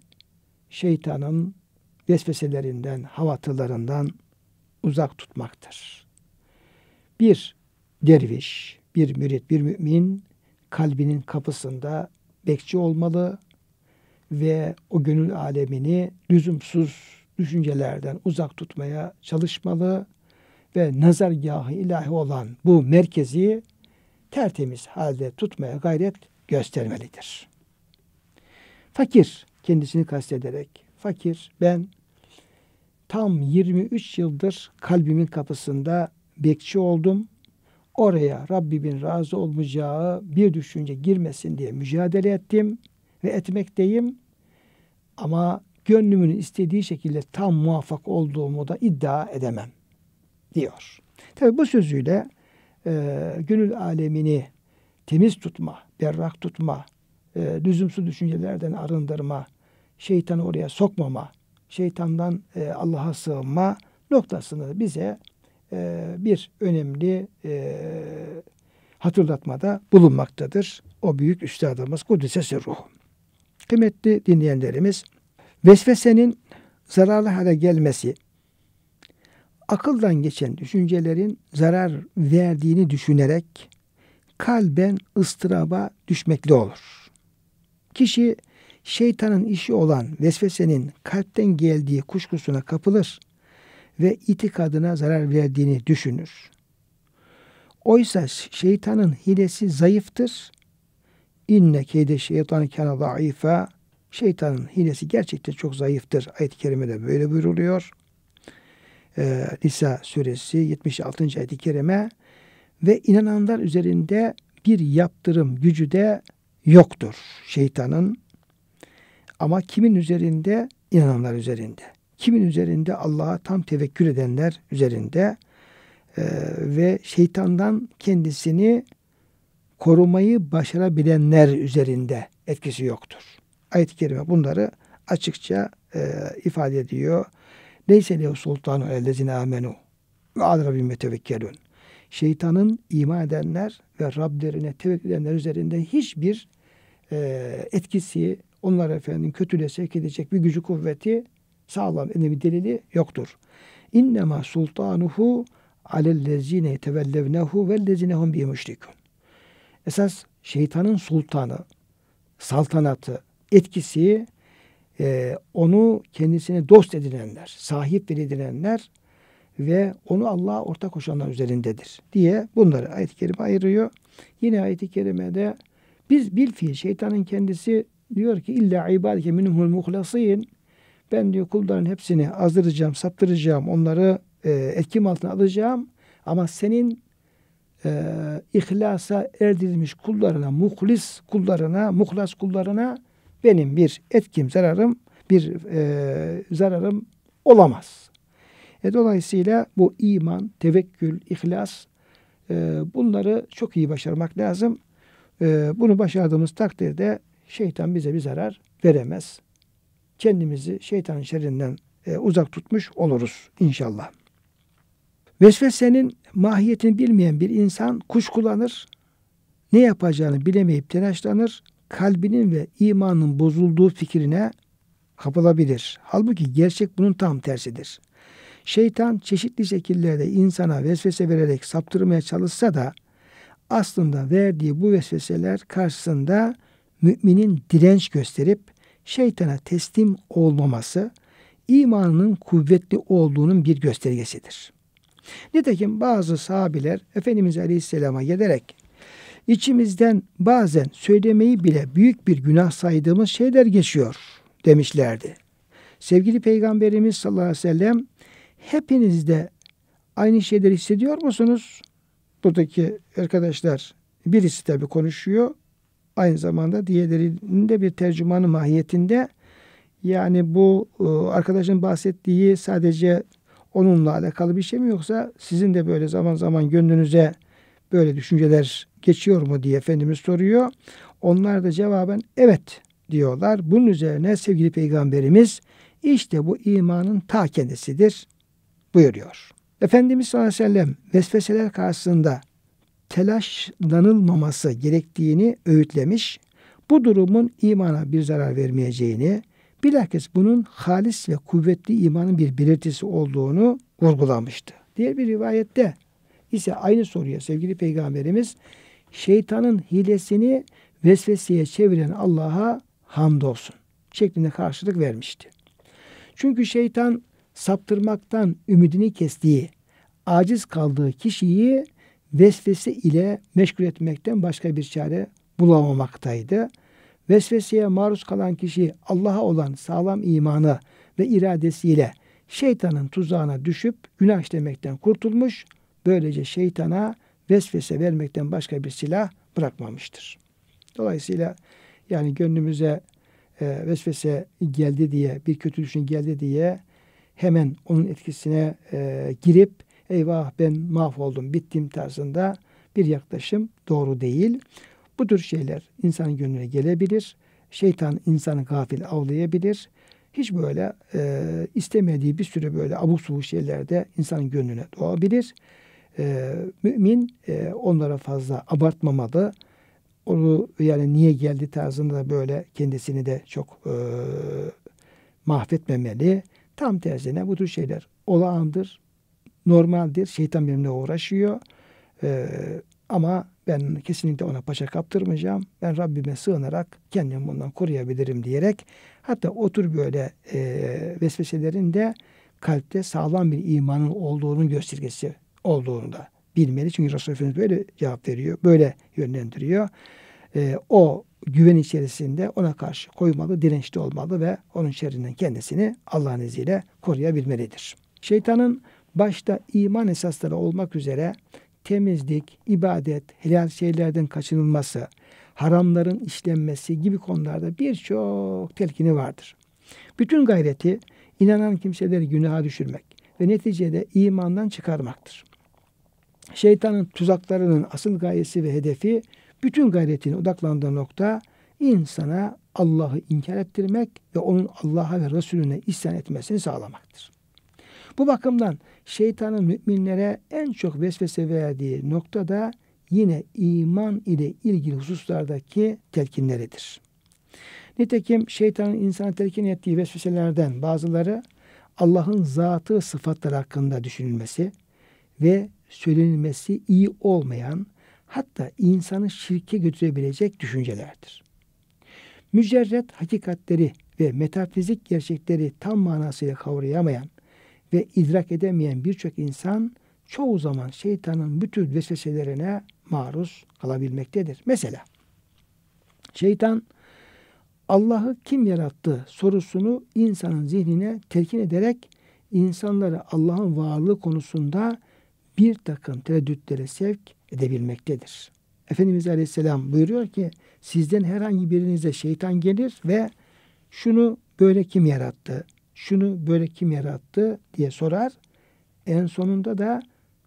şeytanın vesveselerinden, havatılarından uzak tutmaktır. Bir derviş, bir mürit, bir mümin kalbinin kapısında bekçi olmalı ve o gönül alemini lüzumsuz düşüncelerden uzak tutmaya çalışmalı ve nazargahı ilahi olan bu merkezi tertemiz halde tutmaya gayret göstermelidir. Fakir kendisini kastederek fakir ben tam 23 yıldır kalbimin kapısında bekçi oldum. Oraya Rabbimin razı olmayacağı bir düşünce girmesin diye mücadele ettim ve etmekteyim. Ama gönlümün istediği şekilde tam muvaffak olduğumu da iddia edemem diyor. Tabi bu sözüyle e, gönül alemini temiz tutma, berrak tutma, e, lüzumsuz düşüncelerden arındırma, şeytanı oraya sokmama, şeytandan e, Allah'a sığınma noktasını bize e, bir önemli e, hatırlatmada bulunmaktadır. O büyük üstadımız Kudüs'e ruh. Kıymetli dinleyenlerimiz, vesvesenin zararlı hale gelmesi, akıldan geçen düşüncelerin zarar verdiğini düşünerek kalben ıstıraba düşmekte olur. Kişi şeytanın işi olan vesvesenin kalpten geldiği kuşkusuna kapılır ve itikadına zarar verdiğini düşünür. Oysa şeytanın hilesi zayıftır. İnne keyde şeytan kana zayıfa. Şeytanın hilesi gerçekten çok zayıftır. Ayet-i kerimede böyle buyruluyor e, Nisa suresi 76. ayet-i kerime ve inananlar üzerinde bir yaptırım gücü de yoktur şeytanın. Ama kimin üzerinde? İnananlar üzerinde. Kimin üzerinde? Allah'a tam tevekkül edenler üzerinde e, ve şeytandan kendisini korumayı başarabilenler üzerinde etkisi yoktur. Ayet-i Kerime bunları açıkça e, ifade ediyor. Neyse lehu sultanu ellezine amenu ve ad rabbime Şeytanın iman edenler ve Rablerine tevekkül edenler üzerinde hiçbir e, etkisi, onlara efendim kötüle sevk edecek bir gücü kuvveti sağlam bir delili yoktur. İnnemâ sultanuhu alellezine tevellevnehu vellezinehum bi müşrikun. Esas şeytanın sultanı, saltanatı, etkisi e, onu kendisine dost edinenler, sahip edinenler ve onu Allah'a ortak koşanlar üzerindedir diye bunları ayet-i kerime ayırıyor. Yine ayet-i kerimede biz bil fiil şeytanın kendisi diyor ki illa ibadike minhul muhlasin ben diyor kulların hepsini azdıracağım, saptıracağım, onları e, etkim altına alacağım ama senin e, ihlasa erdirilmiş kullarına, muhlis kullarına, muhlas kullarına benim bir etkim zararım bir e, zararım olamaz. E, dolayısıyla bu iman, tevekkül, ihlas e, bunları çok iyi başarmak lazım. E, bunu başardığımız takdirde şeytan bize bir zarar veremez. Kendimizi şeytanın şerrinden e, uzak tutmuş oluruz inşallah. Vesvesenin mahiyetini bilmeyen bir insan kuşkulanır, ne yapacağını bilemeyip telaşlanır, kalbinin ve imanın bozulduğu fikrine kapılabilir. Halbuki gerçek bunun tam tersidir. Şeytan çeşitli şekillerde insana vesvese vererek saptırmaya çalışsa da aslında verdiği bu vesveseler karşısında müminin direnç gösterip şeytana teslim olmaması imanının kuvvetli olduğunun bir göstergesidir. Nitekim bazı sahabiler Efendimiz Aleyhisselam'a gelerek İçimizden bazen söylemeyi bile büyük bir günah saydığımız şeyler geçiyor demişlerdi. Sevgili Peygamberimiz sallallahu aleyhi ve sellem hepiniz de aynı şeyleri hissediyor musunuz? Buradaki arkadaşlar birisi tabi konuşuyor. Aynı zamanda diğerlerinin de bir tercümanı mahiyetinde. Yani bu e, arkadaşın bahsettiği sadece onunla alakalı bir şey mi yoksa sizin de böyle zaman zaman gönlünüze böyle düşünceler geçiyor mu diye Efendimiz soruyor. Onlar da cevaben evet diyorlar. Bunun üzerine sevgili peygamberimiz işte bu imanın ta kendisidir buyuruyor. Efendimiz sallallahu aleyhi ve sellem vesveseler karşısında telaşlanılmaması gerektiğini öğütlemiş. Bu durumun imana bir zarar vermeyeceğini, bilakis bunun halis ve kuvvetli imanın bir belirtisi olduğunu vurgulamıştı. Diğer bir rivayette ise aynı soruya sevgili peygamberimiz şeytanın hilesini vesveseye çeviren Allah'a hamdolsun şeklinde karşılık vermişti. Çünkü şeytan saptırmaktan ümidini kestiği, aciz kaldığı kişiyi vesvese ile meşgul etmekten başka bir çare bulamamaktaydı. Vesveseye maruz kalan kişi Allah'a olan sağlam imanı ve iradesiyle şeytanın tuzağına düşüp günah işlemekten kurtulmuş, böylece şeytana vesvese vermekten başka bir silah bırakmamıştır. Dolayısıyla yani gönlümüze e, vesvese geldi diye, bir kötü düşün geldi diye hemen onun etkisine e, girip eyvah ben mahvoldum, bittim tarzında bir yaklaşım doğru değil. Bu tür şeyler insanın gönlüne gelebilir. Şeytan insanı gafil avlayabilir. Hiç böyle e, istemediği bir sürü böyle abuk subuk şeyler de insanın gönlüne doğabilir e, mümin e, onlara fazla abartmamalı. Onu yani niye geldi tarzında böyle kendisini de çok e, mahvetmemeli. Tam tersine bu tür şeyler olağandır, normaldir. Şeytan benimle uğraşıyor. E, ama ben kesinlikle ona paşa kaptırmayacağım. Ben Rabbime sığınarak kendimi bundan koruyabilirim diyerek hatta otur böyle e, vesveselerin de kalpte sağlam bir imanın olduğunun göstergesi olduğunu da bilmeli. Çünkü Resulullah Efendimiz böyle cevap veriyor, böyle yönlendiriyor. E, o güven içerisinde ona karşı koymalı, dirençli olmalı ve onun şerrinden kendisini Allah'ın izniyle koruyabilmelidir. Şeytanın başta iman esasları olmak üzere temizlik, ibadet, helal şeylerden kaçınılması, haramların işlenmesi gibi konularda birçok telkini vardır. Bütün gayreti inanan kimseleri günaha düşürmek ve neticede imandan çıkarmaktır şeytanın tuzaklarının asıl gayesi ve hedefi bütün gayretini odaklandığı nokta insana Allah'ı inkar ettirmek ve onun Allah'a ve Resulüne isyan etmesini sağlamaktır. Bu bakımdan şeytanın müminlere en çok vesvese verdiği nokta da yine iman ile ilgili hususlardaki telkinleridir. Nitekim şeytanın insana telkin ettiği vesveselerden bazıları Allah'ın zatı sıfatları hakkında düşünülmesi ve söylenilmesi iyi olmayan hatta insanı şirke götürebilecek düşüncelerdir. Mücerret hakikatleri ve metafizik gerçekleri tam manasıyla kavrayamayan ve idrak edemeyen birçok insan çoğu zaman şeytanın bütün vesveselerine maruz kalabilmektedir. Mesela şeytan Allah'ı kim yarattı sorusunu insanın zihnine telkin ederek insanları Allah'ın varlığı konusunda bir takım tereddütlere sevk edebilmektedir. Efendimiz Aleyhisselam buyuruyor ki sizden herhangi birinize şeytan gelir ve şunu böyle kim yarattı, şunu böyle kim yarattı diye sorar. En sonunda da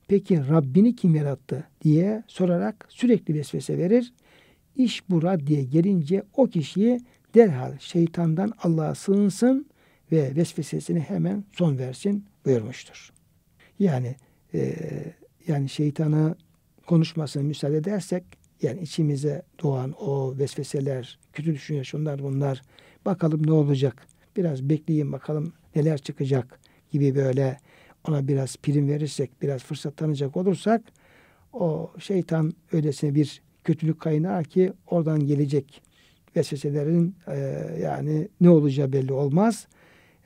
peki Rabbini kim yarattı diye sorarak sürekli vesvese verir. İş bu diye gelince o kişiyi derhal şeytandan Allah'a sığınsın ve vesvesesini hemen son versin buyurmuştur. Yani e, yani şeytana konuşmasına müsaade edersek yani içimize doğan o vesveseler, kötü düşünce şunlar bunlar bakalım ne olacak biraz bekleyin bakalım neler çıkacak gibi böyle ona biraz prim verirsek, biraz fırsat tanıyacak olursak o şeytan öylesine bir kötülük kaynağı ki oradan gelecek vesveselerin e, yani ne olacağı belli olmaz.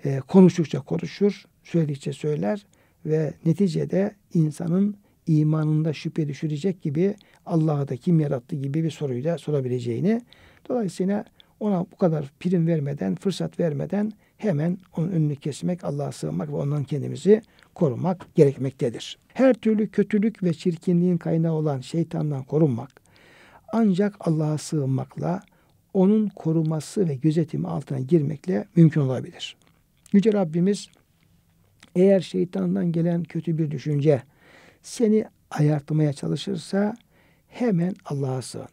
E, konuştukça konuşur, söyledikçe söyler ve neticede insanın imanında şüphe düşürecek gibi Allah'a da kim yarattı gibi bir soruyu da sorabileceğini. Dolayısıyla ona bu kadar prim vermeden, fırsat vermeden hemen onun önünü kesmek, Allah'a sığınmak ve ondan kendimizi korumak gerekmektedir. Her türlü kötülük ve çirkinliğin kaynağı olan şeytandan korunmak ancak Allah'a sığınmakla, onun koruması ve gözetimi altına girmekle mümkün olabilir. Yüce Rabbimiz eğer şeytandan gelen kötü bir düşünce seni ayartmaya çalışırsa hemen Allah'a sığın.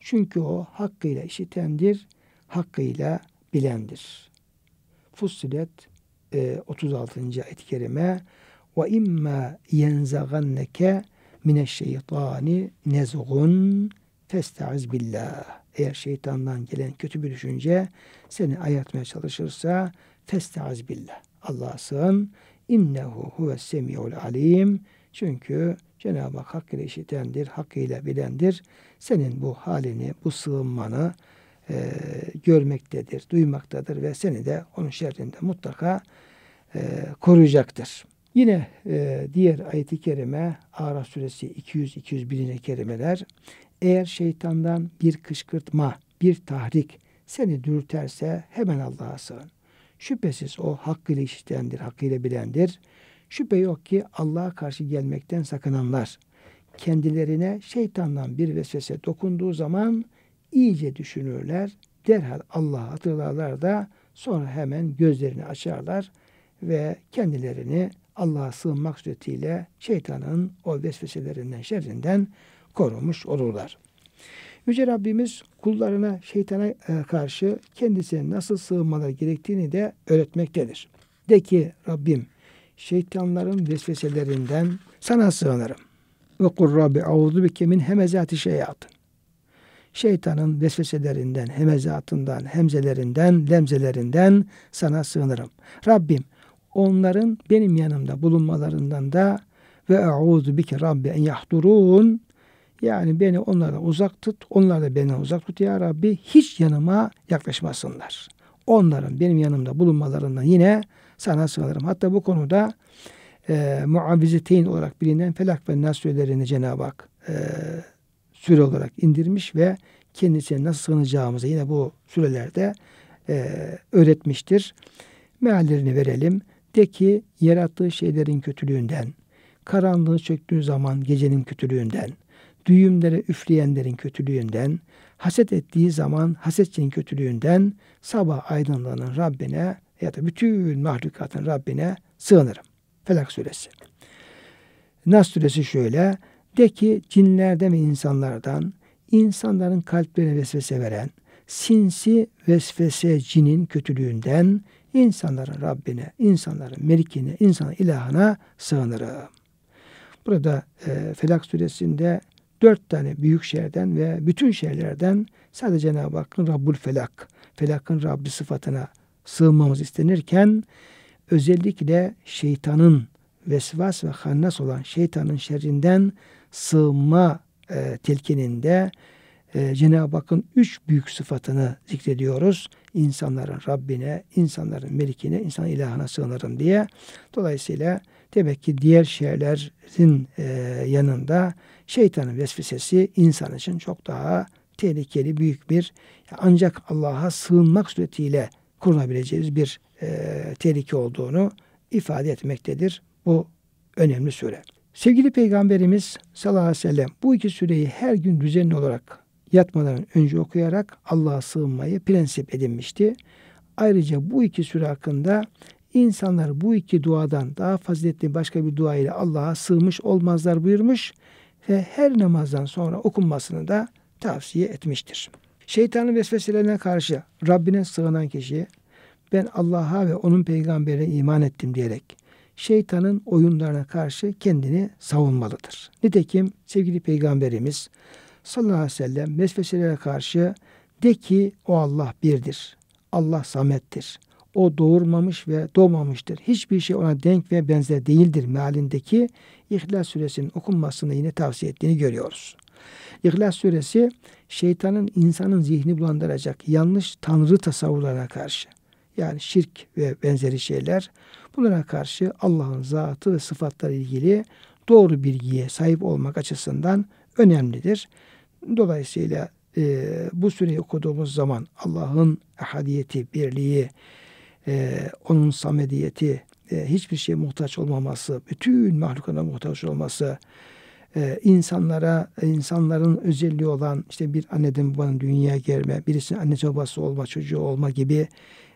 Çünkü o hakkıyla işitendir, hakkıyla bilendir. Fussilet e, 36. ayet-i kerime ve imma yenzaganneke mineşşeytani nezgun festaiz billah. Eğer şeytandan gelen kötü bir düşünce seni ayartmaya çalışırsa festaiz billah. Allah'a sığın İnnehu huve semiul alim. Çünkü Cenab-ı Hak hakkıyla işitendir, hakkıyla bilendir. Senin bu halini, bu sığınmanı e, görmektedir, duymaktadır ve seni de onun şerrinde mutlaka e, koruyacaktır. Yine e, diğer ayeti kerime Araf suresi 200-201. kerimeler eğer şeytandan bir kışkırtma, bir tahrik seni dürterse hemen Allah'a sığın. Şüphesiz o hakkıyla işitendir, hakkıyla bilendir. Şüphe yok ki Allah'a karşı gelmekten sakınanlar kendilerine şeytandan bir vesvese dokunduğu zaman iyice düşünürler. Derhal Allah'ı hatırlarlar da sonra hemen gözlerini açarlar ve kendilerini Allah'a sığınmak suretiyle şeytanın o vesveselerinden, şerrinden korumuş olurlar. Yüce Rabbimiz kullarına şeytana e, karşı kendisine nasıl sığınmaları gerektiğini de öğretmektedir. De ki Rabbim şeytanların vesveselerinden sana sığınırım. Ve kur Rabbi auzu bike min hemezati şeyatın. Şeytanın vesveselerinden, hemezatından, hemzelerinden, lemzelerinden sana sığınırım. Rabbim onların benim yanımda bulunmalarından da ve auzu bike Rabbi en yahdurun yani beni onlara uzak tut, onlar da beni uzak tut ya Rabbi. Hiç yanıma yaklaşmasınlar. Onların benim yanımda bulunmalarından yine sana sığınırım. Hatta bu konuda e, muavizeteyn olarak bilinen Felak ve Nas surelerini Cenab-ı Hak e, süre olarak indirmiş ve kendisine nasıl sığınacağımızı yine bu sürelerde e, öğretmiştir. Meallerini verelim. De ki yarattığı şeylerin kötülüğünden, karanlığı çöktüğü zaman gecenin kötülüğünden, düğümlere üfleyenlerin kötülüğünden, haset ettiği zaman hasetçinin kötülüğünden sabah aydınlanan Rabbine ya da bütün mahlukatın Rabbine sığınırım. Felak suresi. Nas suresi şöyle. De ki cinlerden ve insanlardan, insanların kalplerine vesvese veren, sinsi vesvese cinin kötülüğünden, insanların Rabbine, insanların melikine, insan ilahına sığınırım. Burada e, Felak suresinde dört tane büyük şehirden ve bütün şehirlerden sadece Cenab-ı Hakk'ın Rabbul Felak, Felak'ın Rabbi sıfatına sığınmamız istenirken özellikle şeytanın vesvas ve hannas olan şeytanın şerrinden sığınma e, telkininde e, Cenab-ı Hakk'ın üç büyük sıfatını zikrediyoruz. İnsanların Rabbine, insanların melikine, insan ilahına sığınırım diye. Dolayısıyla demek ki diğer şeylerin e, yanında Şeytanın vesvesesi insan için çok daha tehlikeli, büyük bir ancak Allah'a sığınmak suretiyle kurunabileceğimiz bir e, tehlike olduğunu ifade etmektedir bu önemli süre. Sevgili Peygamberimiz sallallahu aleyhi ve sellem bu iki süreyi her gün düzenli olarak yatmadan önce okuyarak Allah'a sığınmayı prensip edinmişti. Ayrıca bu iki süre hakkında insanlar bu iki duadan daha faziletli başka bir dua ile Allah'a sığmış olmazlar buyurmuş ve her namazdan sonra okunmasını da tavsiye etmiştir. Şeytanın vesveselerine karşı Rabbine sığınan kişi ben Allah'a ve onun peygamberine iman ettim diyerek şeytanın oyunlarına karşı kendini savunmalıdır. Nitekim sevgili peygamberimiz sallallahu aleyhi ve sellem vesveselere karşı de ki o Allah birdir. Allah samettir o doğurmamış ve doğmamıştır. Hiçbir şey ona denk ve benzer değildir mealindeki İhlas suresinin okunmasını yine tavsiye ettiğini görüyoruz. İhlas suresi şeytanın insanın zihni bulandıracak yanlış tanrı tasavvurlarına karşı yani şirk ve benzeri şeyler bunlara karşı Allah'ın zatı ve sıfatları ilgili doğru bilgiye sahip olmak açısından önemlidir. Dolayısıyla e, bu süreyi okuduğumuz zaman Allah'ın ahadiyeti, birliği, e, onun samediyeti, e, hiçbir şeye muhtaç olmaması, bütün mahlukana muhtaç olması, e, insanlara, insanların özelliği olan işte bir anneden babanın dünyaya gelme, birisinin anne babası olma, çocuğu olma gibi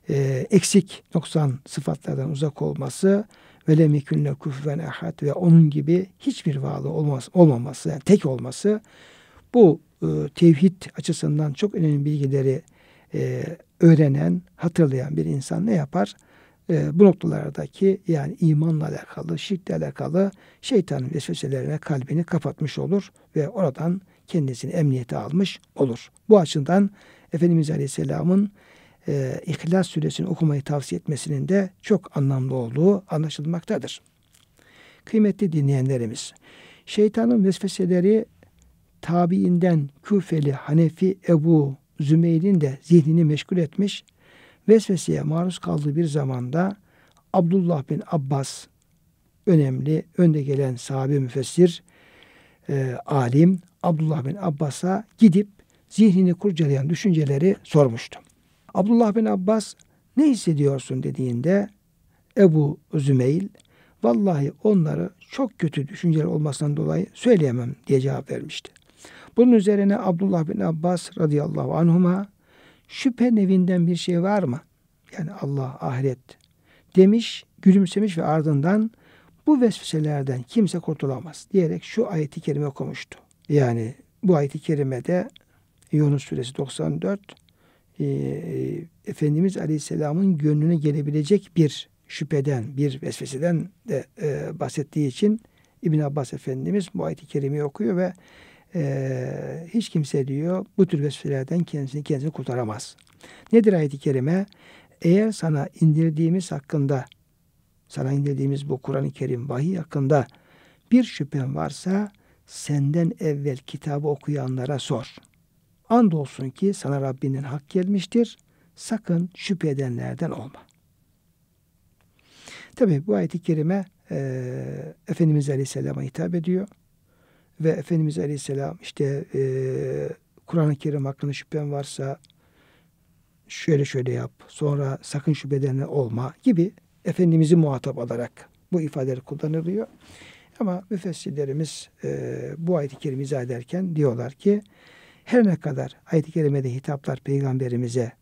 e, eksik, noksan sıfatlardan uzak olması ve lemikünle küfven ehad ve onun gibi hiçbir varlığı olmaz, olmaması, yani tek olması bu e, tevhid açısından çok önemli bilgileri e, öğrenen, hatırlayan bir insan ne yapar? E, bu noktalardaki yani imanla alakalı, şirkle alakalı şeytanın vesveselerine kalbini kapatmış olur ve oradan kendisini emniyete almış olur. Bu açıdan Efendimiz Aleyhisselam'ın e, İhlas Suresini okumayı tavsiye etmesinin de çok anlamlı olduğu anlaşılmaktadır. Kıymetli dinleyenlerimiz, şeytanın vesveseleri tabiinden Küfeli Hanefi Ebu Zümeyl'in de zihnini meşgul etmiş, vesveseye maruz kaldığı bir zamanda Abdullah bin Abbas önemli, önde gelen sahabe müfessir, e, alim Abdullah bin Abbas'a gidip zihnini kurcalayan düşünceleri sormuştum. Abdullah bin Abbas ne hissediyorsun dediğinde Ebu Zümeyl vallahi onları çok kötü düşünceler olmasından dolayı söyleyemem diye cevap vermişti. Bunun üzerine Abdullah bin Abbas radıyallahu anhuma şüphe nevinden bir şey var mı? Yani Allah, ahiret demiş, gülümsemiş ve ardından bu vesveselerden kimse kurtulamaz diyerek şu ayeti kerime okumuştu. Yani bu ayeti kerimede Yunus suresi 94 e, Efendimiz Aleyhisselam'ın gönlüne gelebilecek bir şüpheden, bir vesveseden de e, bahsettiği için İbn Abbas Efendimiz bu ayeti kerimeyi okuyor ve e, hiç kimse diyor bu tür vesveselerden kendisini kendisini kurtaramaz. Nedir ayet-i kerime? Eğer sana indirdiğimiz hakkında sana indirdiğimiz bu Kur'an-ı Kerim vahiy hakkında bir şüphen varsa senden evvel kitabı okuyanlara sor. Andolsun ki sana Rabbinin hak gelmiştir. Sakın şüphe edenlerden olma. Tabi bu ayet-i kerime e, Efendimiz Aleyhisselam'a hitap ediyor ve Efendimiz Aleyhisselam işte e, Kur'an-ı Kerim hakkında şüphen varsa şöyle şöyle yap sonra sakın şüphedenle olma gibi Efendimiz'i muhatap alarak bu ifadeler kullanılıyor. Ama müfessirlerimiz e, bu ayet-i kerime izah ederken diyorlar ki her ne kadar ayet-i kerimede hitaplar peygamberimize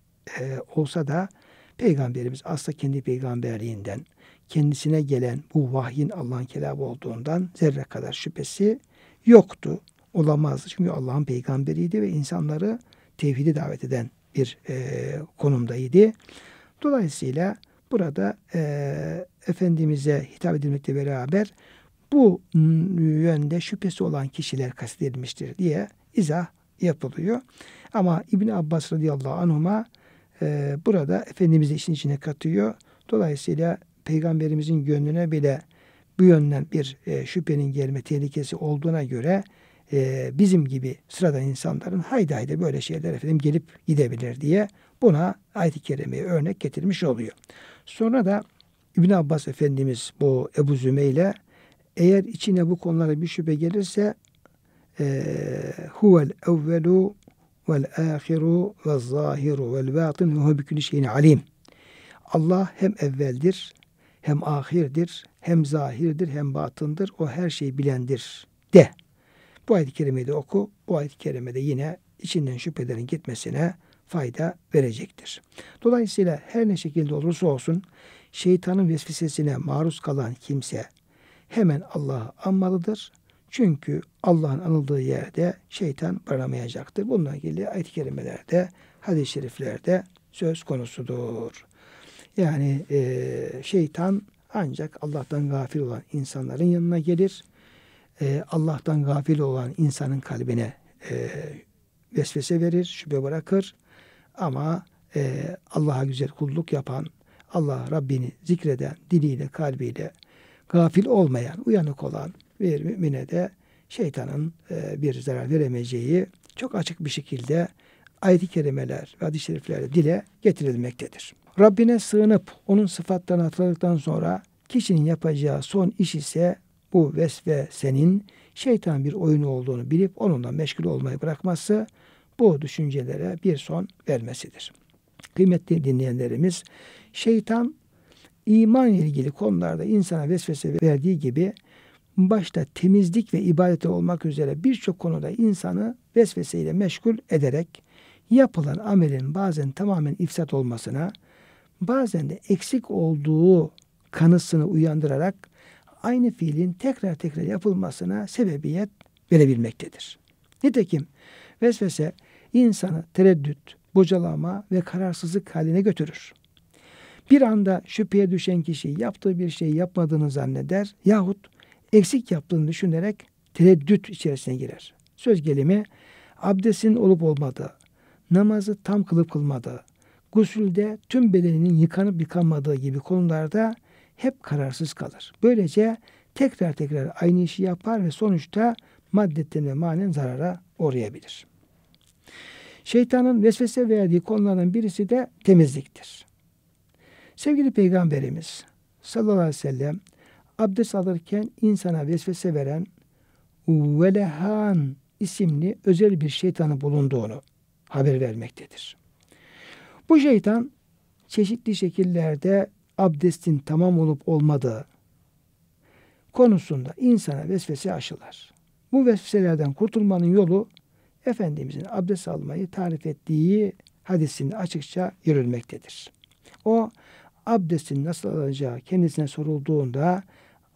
e, olsa da peygamberimiz aslında kendi peygamberliğinden kendisine gelen bu vahyin Allah'ın kelamı olduğundan zerre kadar şüphesi yoktu. Olamazdı. Çünkü Allah'ın peygamberiydi ve insanları tevhide davet eden bir e, konumdaydı. Dolayısıyla burada e, Efendimiz'e hitap edilmekle beraber bu yönde şüphesi olan kişiler kastedilmiştir diye izah yapılıyor. Ama İbni Abbas radıyallahu anhuma e, burada Efendimiz'i işin içine katıyor. Dolayısıyla Peygamberimizin gönlüne bile bu yönden bir e, şüphenin gelme tehlikesi olduğuna göre e, bizim gibi sıradan insanların haydi haydi böyle şeyler efendim gelip gidebilir diye buna ayet-i kerimeye örnek getirmiş oluyor. Sonra da İbn Abbas Efendimiz bu Ebu ile eğer içine bu konulara bir şüphe gelirse e, huvel evvelu vel ahiru ve zahiru vel batin ve hubikül şeyin alim. Allah hem evveldir hem ahirdir hem zahirdir hem batındır. O her şeyi bilendir de. Bu ayet-i kerimeyi de oku. Bu ayet-i kerimede yine içinden şüphelerin gitmesine fayda verecektir. Dolayısıyla her ne şekilde olursa olsun şeytanın vesvesesine maruz kalan kimse hemen Allah'ı anmalıdır. Çünkü Allah'ın anıldığı yerde şeytan baramayacaktır. Bununla ilgili ayet-i kerimelerde, hadis-i şeriflerde söz konusudur. Yani e, şeytan ancak Allah'tan gafil olan insanların yanına gelir. E, Allah'tan gafil olan insanın kalbine e, vesvese verir, şüphe bırakır. Ama e, Allah'a güzel kulluk yapan, Allah Rabbini zikreden, diliyle, kalbiyle gafil olmayan, uyanık olan bir mümine de şeytanın e, bir zarar veremeyeceği çok açık bir şekilde ayet-i kerimeler ve hadis-i şeriflerle dile getirilmektedir. Rabbine sığınıp onun sıfatlarını hatırladıktan sonra kişinin yapacağı son iş ise bu vesvesenin şeytan bir oyunu olduğunu bilip onunla meşgul olmayı bırakması bu düşüncelere bir son vermesidir. Kıymetli dinleyenlerimiz şeytan iman ilgili konularda insana vesvese verdiği gibi başta temizlik ve ibadete olmak üzere birçok konuda insanı vesveseyle meşgul ederek yapılan amelin bazen tamamen ifsat olmasına, bazen de eksik olduğu kanısını uyandırarak aynı fiilin tekrar tekrar yapılmasına sebebiyet verebilmektedir. Nitekim vesvese insanı tereddüt, bocalama ve kararsızlık haline götürür. Bir anda şüpheye düşen kişi yaptığı bir şeyi yapmadığını zanneder yahut eksik yaptığını düşünerek tereddüt içerisine girer. Söz gelimi abdestin olup olmadığı, namazı tam kılıp kılmadığı, Gusülde tüm bedeninin yıkanıp yıkanmadığı gibi konularda hep kararsız kalır. Böylece tekrar tekrar aynı işi yapar ve sonuçta maddetten ve manen zarara uğrayabilir. Şeytanın vesvese verdiği konulardan birisi de temizliktir. Sevgili Peygamberimiz sallallahu aleyhi ve sellem abdest alırken insana vesvese veren Velehan isimli özel bir şeytanı bulunduğunu haber vermektedir. Bu şeytan çeşitli şekillerde abdestin tamam olup olmadığı konusunda insana vesvese aşılar. Bu vesveselerden kurtulmanın yolu Efendimizin abdest almayı tarif ettiği hadisinde açıkça yürülmektedir. O abdestin nasıl alacağı kendisine sorulduğunda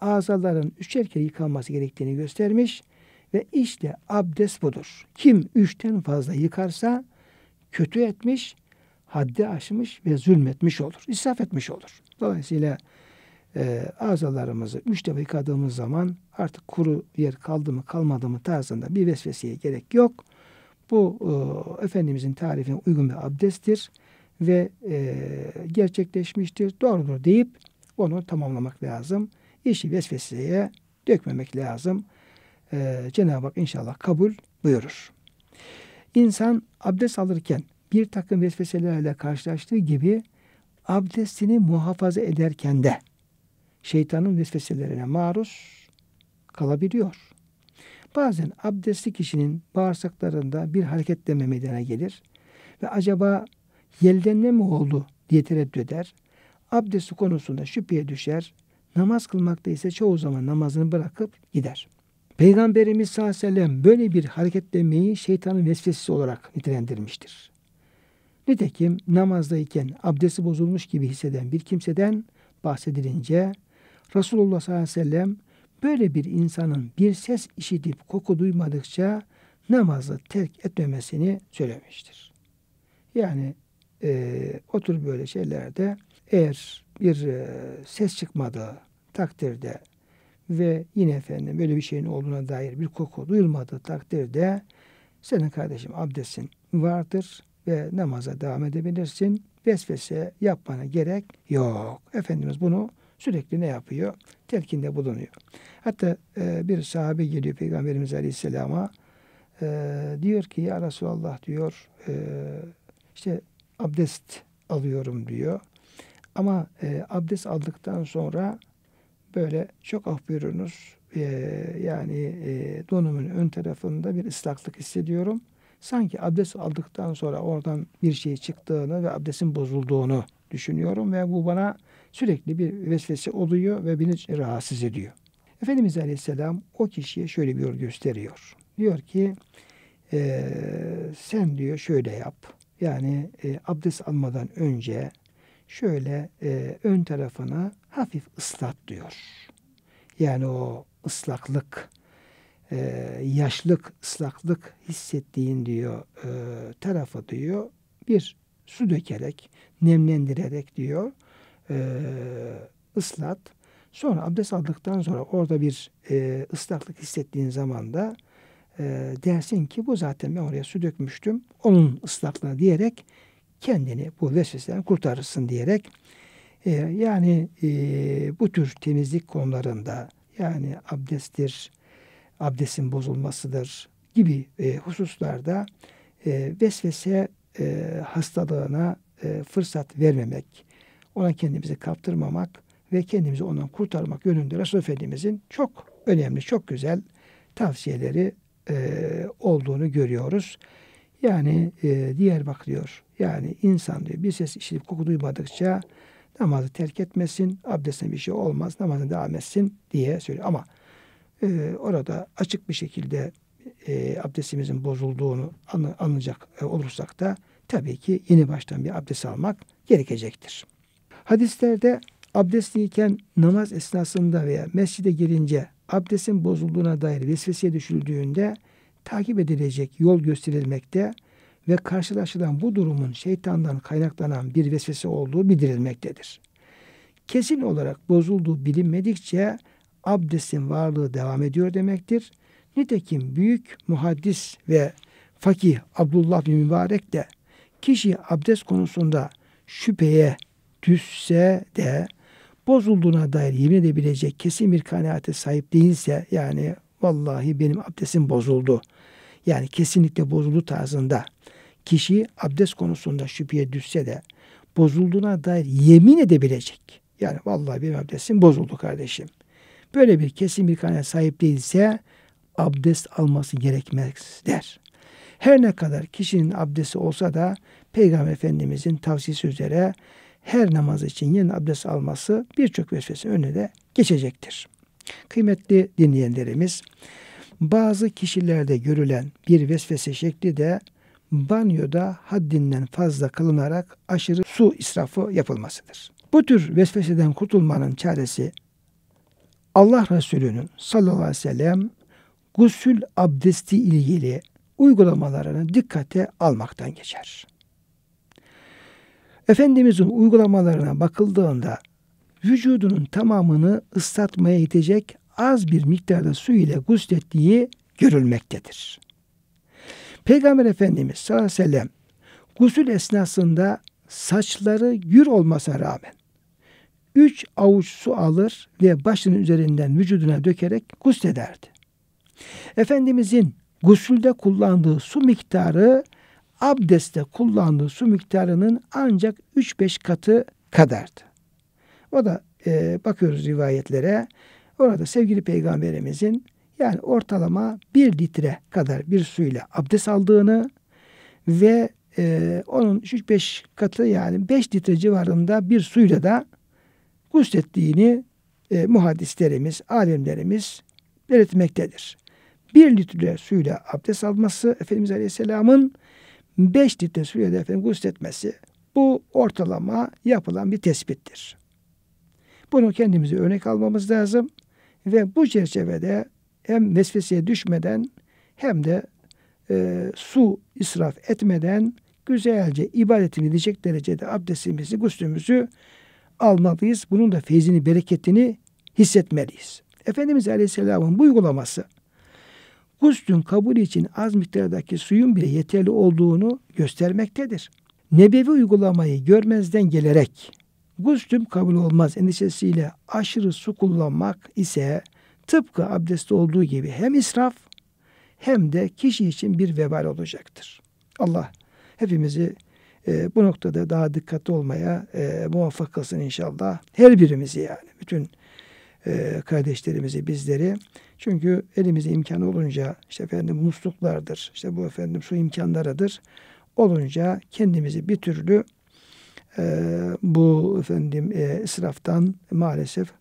azaların üçer kere yıkanması gerektiğini göstermiş ve işte abdest budur. Kim üçten fazla yıkarsa kötü etmiş haddi aşmış ve zulmetmiş olur. İsraf etmiş olur. Dolayısıyla e, azalarımızı üçte defa yıkadığımız zaman artık kuru yer kaldı mı kalmadı mı tarzında bir vesveseye gerek yok. Bu e, Efendimizin tarifine uygun bir abdesttir ve e, gerçekleşmiştir, doğrudur deyip onu tamamlamak lazım. İşi vesveseye dökmemek lazım. E, Cenab-ı Hak inşallah kabul buyurur. İnsan abdest alırken bir takım vesveselerle karşılaştığı gibi abdestini muhafaza ederken de şeytanın vesveselerine maruz kalabiliyor. Bazen abdestli kişinin bağırsaklarında bir hareketleme meydana gelir ve acaba yeldenme mi oldu diye tereddüt eder. Abdesti konusunda şüpheye düşer. Namaz kılmakta ise çoğu zaman namazını bırakıp gider. Peygamberimiz sallallahu aleyhi ve sellem böyle bir hareketlemeyi şeytanın vesvesesi olarak nitelendirmiştir. Nitekim namazdayken abdesti bozulmuş gibi hisseden bir kimseden bahsedilince Resulullah sallallahu aleyhi ve sellem böyle bir insanın bir ses işitip koku duymadıkça namazı terk etmemesini söylemiştir. Yani e, otur böyle şeylerde eğer bir e, ses çıkmadığı takdirde ve yine efendim böyle bir şeyin olduğuna dair bir koku duyulmadığı takdirde senin kardeşim abdestin vardır ve namaza devam edebilirsin. Vesvese yapmana gerek yok. Efendimiz bunu sürekli ne yapıyor? Telkinde bulunuyor. Hatta e, bir sahabe geliyor Peygamberimiz Aleyhisselam'a e, diyor ki ya Resulallah diyor e, işte abdest alıyorum diyor. Ama e, abdest aldıktan sonra böyle çok af buyurunuz e, yani e, donumun ön tarafında bir ıslaklık hissediyorum sanki abdest aldıktan sonra oradan bir şey çıktığını ve abdestin bozulduğunu düşünüyorum ve bu bana sürekli bir vesvese oluyor ve beni rahatsız ediyor. Efendimiz Aleyhisselam o kişiye şöyle bir yol gösteriyor. Diyor ki e, sen diyor şöyle yap. Yani e, abdest almadan önce şöyle e, ön tarafını hafif ıslat diyor. Yani o ıslaklık e, yaşlık, ıslaklık hissettiğin diyor e, tarafa diyor bir su dökerek, nemlendirerek diyor e, ıslat. Sonra abdest aldıktan sonra orada bir e, ıslaklık hissettiğin zaman da e, dersin ki bu zaten ben oraya su dökmüştüm. Onun ıslaklığı diyerek kendini bu vesveseden kurtarırsın diyerek e, yani e, bu tür temizlik konularında yani abdesttir, abdestin bozulmasıdır gibi e, hususlarda e, vesvese e, hastalığına e, fırsat vermemek, ona kendimizi kaptırmamak ve kendimizi ondan kurtarmak yönünde Resul Efendimizin çok önemli, çok güzel tavsiyeleri e, olduğunu görüyoruz. Yani e, diğer bak diyor, yani insan diyor bir ses işitip koku duymadıkça namazı terk etmesin, abdestine bir şey olmaz, namazı devam etsin diye söylüyor. Ama e, orada açık bir şekilde e, abdestimizin bozulduğunu anı, anlayacak e, olursak da tabii ki yeni baştan bir abdest almak gerekecektir. Hadislerde abdestliyken namaz esnasında veya mescide girince abdestin bozulduğuna dair vesveseye düşüldüğünde takip edilecek yol gösterilmekte ve karşılaşılan bu durumun şeytandan kaynaklanan bir vesvese olduğu bildirilmektedir. Kesin olarak bozulduğu bilinmedikçe abdestin varlığı devam ediyor demektir. Nitekim büyük muhaddis ve fakih Abdullah bin Mübarek de kişi abdest konusunda şüpheye düşse de bozulduğuna dair yemin edebilecek kesin bir kanaate sahip değilse yani vallahi benim abdestim bozuldu. Yani kesinlikle bozuldu tarzında kişi abdest konusunda şüpheye düşse de bozulduğuna dair yemin edebilecek. Yani vallahi benim abdestim bozuldu kardeşim böyle bir kesin bir kanaat sahip değilse abdest alması gerekmez der. Her ne kadar kişinin abdesti olsa da Peygamber Efendimizin tavsiyesi üzere her namaz için yeni abdest alması birçok vesvesenin önüne de geçecektir. Kıymetli dinleyenlerimiz, bazı kişilerde görülen bir vesvese şekli de banyoda haddinden fazla kılınarak aşırı su israfı yapılmasıdır. Bu tür vesveseden kurtulmanın çaresi Allah Resulü'nün sallallahu aleyhi ve sellem gusül abdesti ilgili uygulamalarını dikkate almaktan geçer. Efendimizin uygulamalarına bakıldığında vücudunun tamamını ıslatmaya yetecek az bir miktarda su ile guslettiği görülmektedir. Peygamber Efendimiz sallallahu aleyhi ve sellem gusül esnasında saçları gür olmasına rağmen üç avuç su alır ve başının üzerinden vücuduna dökerek guslederdi. Efendimizin gusülde kullandığı su miktarı abdeste kullandığı su miktarının ancak 3-5 katı kadardı. O da e, bakıyoruz rivayetlere. Orada sevgili peygamberimizin yani ortalama bir litre kadar bir suyla abdest aldığını ve e, onun 3-5 katı yani 5 litre civarında bir suyla da guslettiğini e, muhaddislerimiz, alimlerimiz belirtmektedir. Bir litre suyla abdest alması Efendimiz Aleyhisselam'ın beş litre suyla da efendim gusletmesi bu ortalama yapılan bir tespittir. Bunu kendimize örnek almamız lazım ve bu çerçevede hem vesveseye düşmeden hem de e, su israf etmeden güzelce ibadetini diyecek derecede abdestimizi, guslümüzü almalıyız. Bunun da feyzini, bereketini hissetmeliyiz. Efendimiz Aleyhisselam'ın bu uygulaması guslün kabulü için az miktardaki suyun bile yeterli olduğunu göstermektedir. Nebevi uygulamayı görmezden gelerek guslüm kabul olmaz endişesiyle aşırı su kullanmak ise tıpkı abdestte olduğu gibi hem israf hem de kişi için bir vebal olacaktır. Allah hepimizi e, bu noktada daha dikkatli olmaya e, muvaffak kılsın inşallah. Her birimizi yani bütün e, kardeşlerimizi bizleri. Çünkü elimizde imkanı olunca işte efendim musluklardır, işte bu efendim su imkanlarıdır. Olunca kendimizi bir türlü e, bu efendim e, israftan maalesef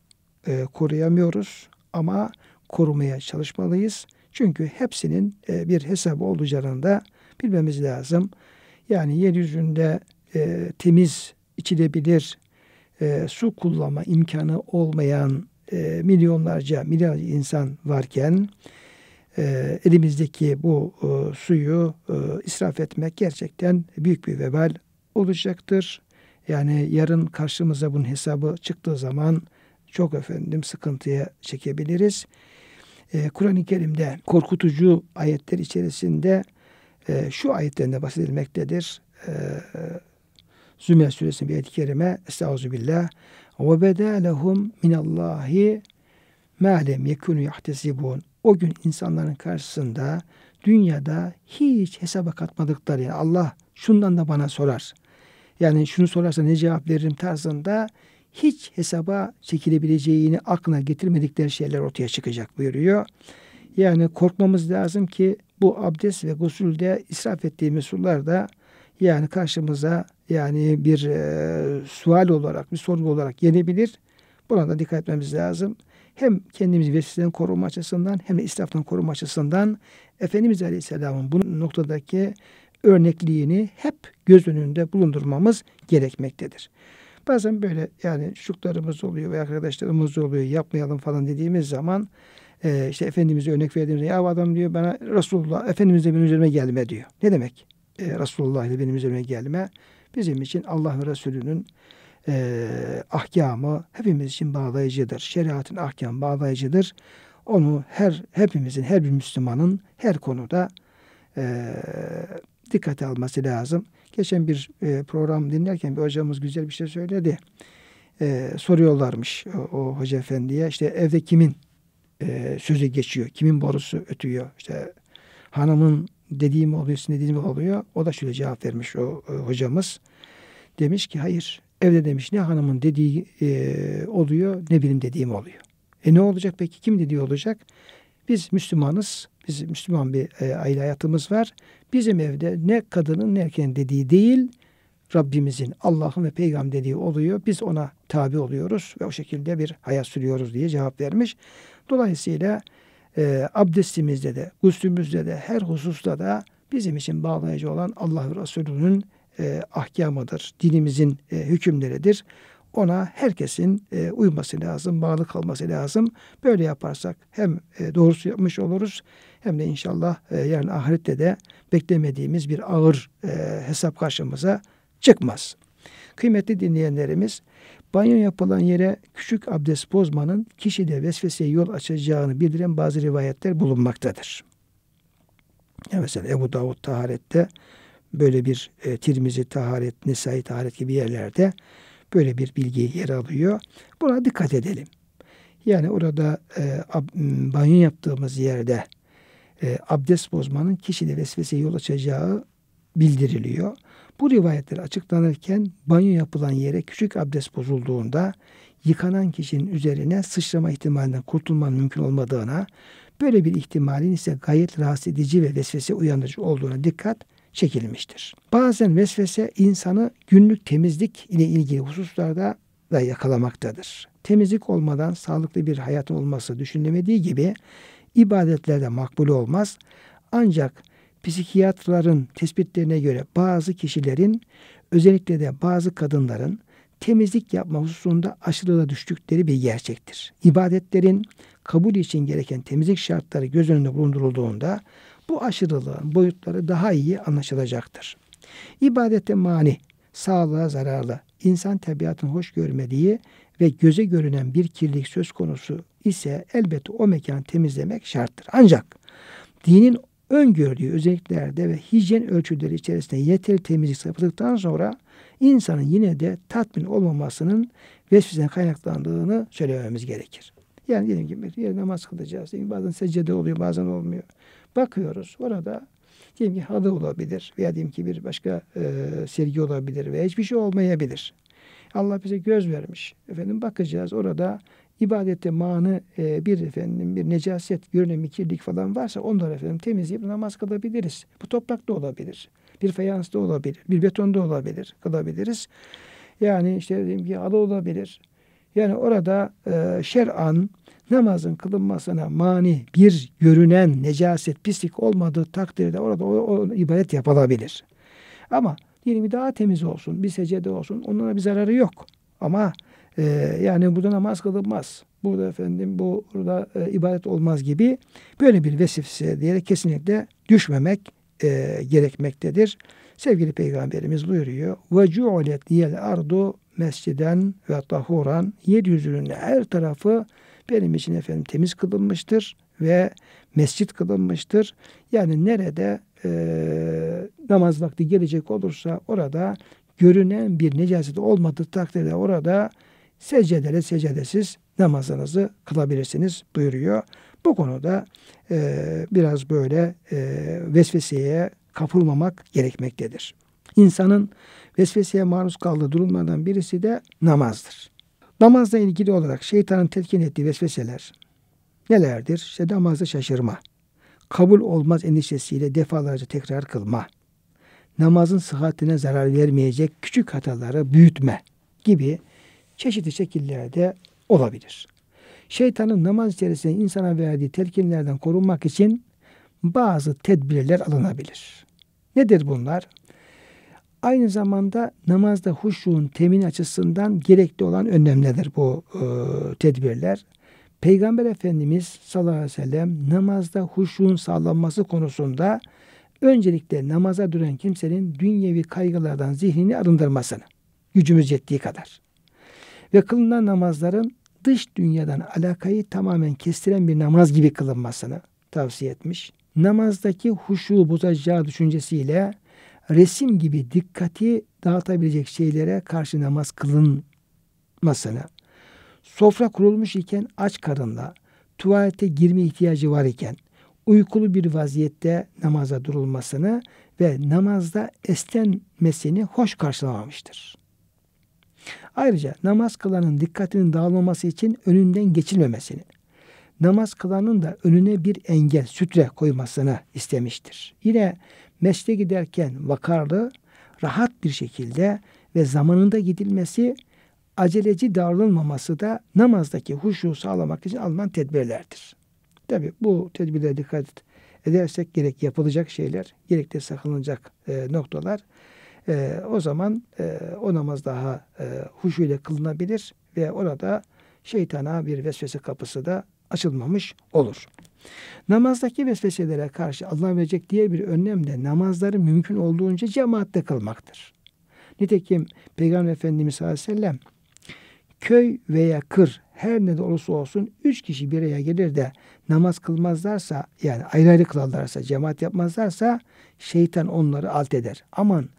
e, koruyamıyoruz. Ama korumaya çalışmalıyız. Çünkü hepsinin e, bir hesabı olacağını da bilmemiz lazım. Yani yeryüzünde e, temiz içilebilir e, su kullanma imkanı olmayan e, milyonlarca milyon insan varken e, elimizdeki bu e, suyu e, israf etmek gerçekten büyük bir vebal olacaktır. Yani yarın karşımıza bunun hesabı çıktığı zaman çok efendim sıkıntıya çekebiliriz. E, Kur'an-ı Kerim'de korkutucu ayetler içerisinde e, şu ayetlerinde bahsedilmektedir. E, Zümer suresinin bir ayet-i kerime Estağfirullah ve bedelehum minallahi ma lem yekunu yahtesibun. O gün insanların karşısında dünyada hiç hesaba katmadıkları yani Allah şundan da bana sorar. Yani şunu sorarsa ne cevap veririm tarzında hiç hesaba çekilebileceğini aklına getirmedikleri şeyler ortaya çıkacak buyuruyor. Yani korkmamız lazım ki bu abdest ve gusülde israf ettiğimiz sular da yani karşımıza yani bir e, sual olarak, bir sorgu olarak gelebilir. Buna da dikkat etmemiz lazım. Hem kendimizi vesileden koruma açısından hem de israftan koruma açısından Efendimiz Aleyhisselam'ın bu noktadaki örnekliğini hep göz önünde bulundurmamız gerekmektedir. Bazen böyle yani çocuklarımız oluyor ve arkadaşlarımız oluyor yapmayalım falan dediğimiz zaman e, işte Efendimiz'e örnek verdiğimizde ya adam diyor bana Resulullah Efendimiz benim üzerime gelme diyor. Ne demek? E, ee, Resulullah ile benim üzerime gelme bizim için Allah ve Resulü'nün e, ahkamı hepimiz için bağlayıcıdır. Şeriatın ahkamı bağlayıcıdır. Onu her hepimizin, her bir Müslümanın her konuda e, dikkate alması lazım. Geçen bir e, program dinlerken bir hocamız güzel bir şey söyledi. E, soruyorlarmış o, o hoca efendiye işte evde kimin e, sözü geçiyor. Kimin borusu ötüyor? İşte hanımın dediğim oluyor, sizin dediğim oluyor. O da şöyle cevap vermiş o e, hocamız. Demiş ki hayır evde demiş ne hanımın dediği e, oluyor ne benim dediğim oluyor. E ne olacak peki? Kim dediği olacak? Biz Müslümanız. Biz Müslüman bir e, aile hayatımız var. Bizim evde ne kadının ne erkeğin dediği değil Rabbimizin, Allah'ın ve peygamber dediği oluyor. Biz ona tabi oluyoruz ve o şekilde bir hayat sürüyoruz diye cevap vermiş. Dolayısıyla e, abdestimizde de, guslümüzde de, her hususta da bizim için bağlayıcı olan Allah ve Resulü'nün e, ahkamıdır, dinimizin e, hükümleridir. Ona herkesin e, uyması lazım, bağlı kalması lazım. Böyle yaparsak hem e, doğrusu yapmış oluruz hem de inşallah e, yani ahirette de beklemediğimiz bir ağır e, hesap karşımıza çıkmaz. Kıymetli dinleyenlerimiz Banyo yapılan yere küçük abdest bozmanın kişide vesveseye yol açacağını bildiren bazı rivayetler bulunmaktadır. Ya mesela Ebu Davud taharette böyle bir e, Tirmizi taharet, Nisai taharet gibi yerlerde böyle bir bilgi yer alıyor. Buna dikkat edelim. Yani orada e, ab, banyo yaptığımız yerde e, abdest bozmanın kişide vesveseye yol açacağı bildiriliyor. Bu rivayetler açıklanırken banyo yapılan yere küçük abdest bozulduğunda yıkanan kişinin üzerine sıçrama ihtimalinden kurtulmanın mümkün olmadığına, böyle bir ihtimalin ise gayet rahatsız edici ve vesvese uyanıcı olduğuna dikkat çekilmiştir. Bazen vesvese insanı günlük temizlik ile ilgili hususlarda da yakalamaktadır. Temizlik olmadan sağlıklı bir hayat olması düşünülemediği gibi ibadetlerde makbul olmaz. Ancak psikiyatrların tespitlerine göre bazı kişilerin özellikle de bazı kadınların temizlik yapma hususunda aşırılığa düştükleri bir gerçektir. İbadetlerin kabul için gereken temizlik şartları göz önünde bulundurulduğunda bu aşırılığın boyutları daha iyi anlaşılacaktır. İbadete mani, sağlığa zararlı, insan tabiatını hoş görmediği ve göze görünen bir kirlilik söz konusu ise elbette o mekanı temizlemek şarttır. Ancak dinin öngördüğü özelliklerde ve hijyen ölçüleri içerisinde yeterli temizlik sağladıktan sonra insanın yine de tatmin olmamasının vesveseden kaynaklandığını söylememiz gerekir. Yani diyelim ki bir namaz kılacağız. Diyelim, bazen secde oluyor bazen olmuyor. Bakıyoruz orada diyelim ki halı olabilir veya diyelim ki bir başka e, sergi olabilir veya hiçbir şey olmayabilir. Allah bize göz vermiş. Efendim bakacağız orada ibadette manı e, bir efendim bir necaset, görünümü, kirlik falan varsa onları efendim temizleyip namaz kılabiliriz. Bu toprakta olabilir. Bir fayansta olabilir. Bir betonda olabilir. Kılabiliriz. Yani işte dediğim gibi halı olabilir. Yani orada e, şer'an namazın kılınmasına mani bir görünen necaset, pislik olmadığı takdirde orada o, o ibadet yapılabilir. Ama diyelim daha temiz olsun, bir secde olsun. Onlara bir zararı yok. Ama ee, yani burada namaz kılınmaz. Burada efendim burada e, ibadet olmaz gibi böyle bir vesifse diyerek kesinlikle düşmemek e, gerekmektedir. Sevgili Peygamberimiz buyuruyor. Ve cu'ulet diyel ardu mesciden ve tahuran yeryüzünün her tarafı benim için efendim temiz kılınmıştır ve mescit kılınmıştır. Yani nerede e, namaz vakti gelecek olursa orada görünen bir necaset olmadığı takdirde orada secdedeli secdesiz namazınızı kılabilirsiniz buyuruyor. Bu konuda e, biraz böyle e, vesveseye kapılmamak gerekmektedir. İnsanın vesveseye maruz kaldığı durumlardan birisi de namazdır. Namazla ilgili olarak şeytanın tetkin ettiği vesveseler nelerdir? İşte namazda şaşırma, kabul olmaz endişesiyle defalarca tekrar kılma, namazın sıhhatine zarar vermeyecek küçük hataları büyütme gibi çeşitli şekillerde olabilir. Şeytanın namaz içerisinde insana verdiği telkinlerden korunmak için bazı tedbirler alınabilir. Nedir bunlar? Aynı zamanda namazda huşuğun temin açısından gerekli olan önlemlerdir bu e, tedbirler. Peygamber Efendimiz sallallahu aleyhi ve sellem namazda huşuğun sağlanması konusunda öncelikle namaza duran kimsenin dünyevi kaygılardan zihnini arındırmasını gücümüz yettiği kadar ve kılınan namazların dış dünyadan alakayı tamamen kestiren bir namaz gibi kılınmasını tavsiye etmiş. Namazdaki huşu bozacağı düşüncesiyle resim gibi dikkati dağıtabilecek şeylere karşı namaz kılınmasını, sofra kurulmuş iken aç karınla, tuvalete girme ihtiyacı var iken, uykulu bir vaziyette namaza durulmasını ve namazda eslenmesini hoş karşılamamıştır. Ayrıca namaz kılanın dikkatinin dağılmaması için önünden geçilmemesini, namaz kılanın da önüne bir engel, sütre koymasını istemiştir. Yine mesle giderken vakarlı, rahat bir şekilde ve zamanında gidilmesi, aceleci davranılmaması da namazdaki huşu sağlamak için alınan tedbirlerdir. Tabi bu tedbirlere dikkat edersek gerek yapılacak şeyler, gerek de sakınılacak e, noktalar e, o zaman e, o namaz daha e, ile kılınabilir ve orada şeytana bir vesvese kapısı da açılmamış olur. Namazdaki vesveselere karşı Allah verecek diye bir önlem de namazları mümkün olduğunca cemaatte kılmaktır. Nitekim Peygamber Efendimiz Aleyhisselam köy veya kır her ne de olursa olsun üç kişi bir araya gelir de namaz kılmazlarsa yani ayrı ayrı kılarlarsa cemaat yapmazlarsa şeytan onları alt eder. Aman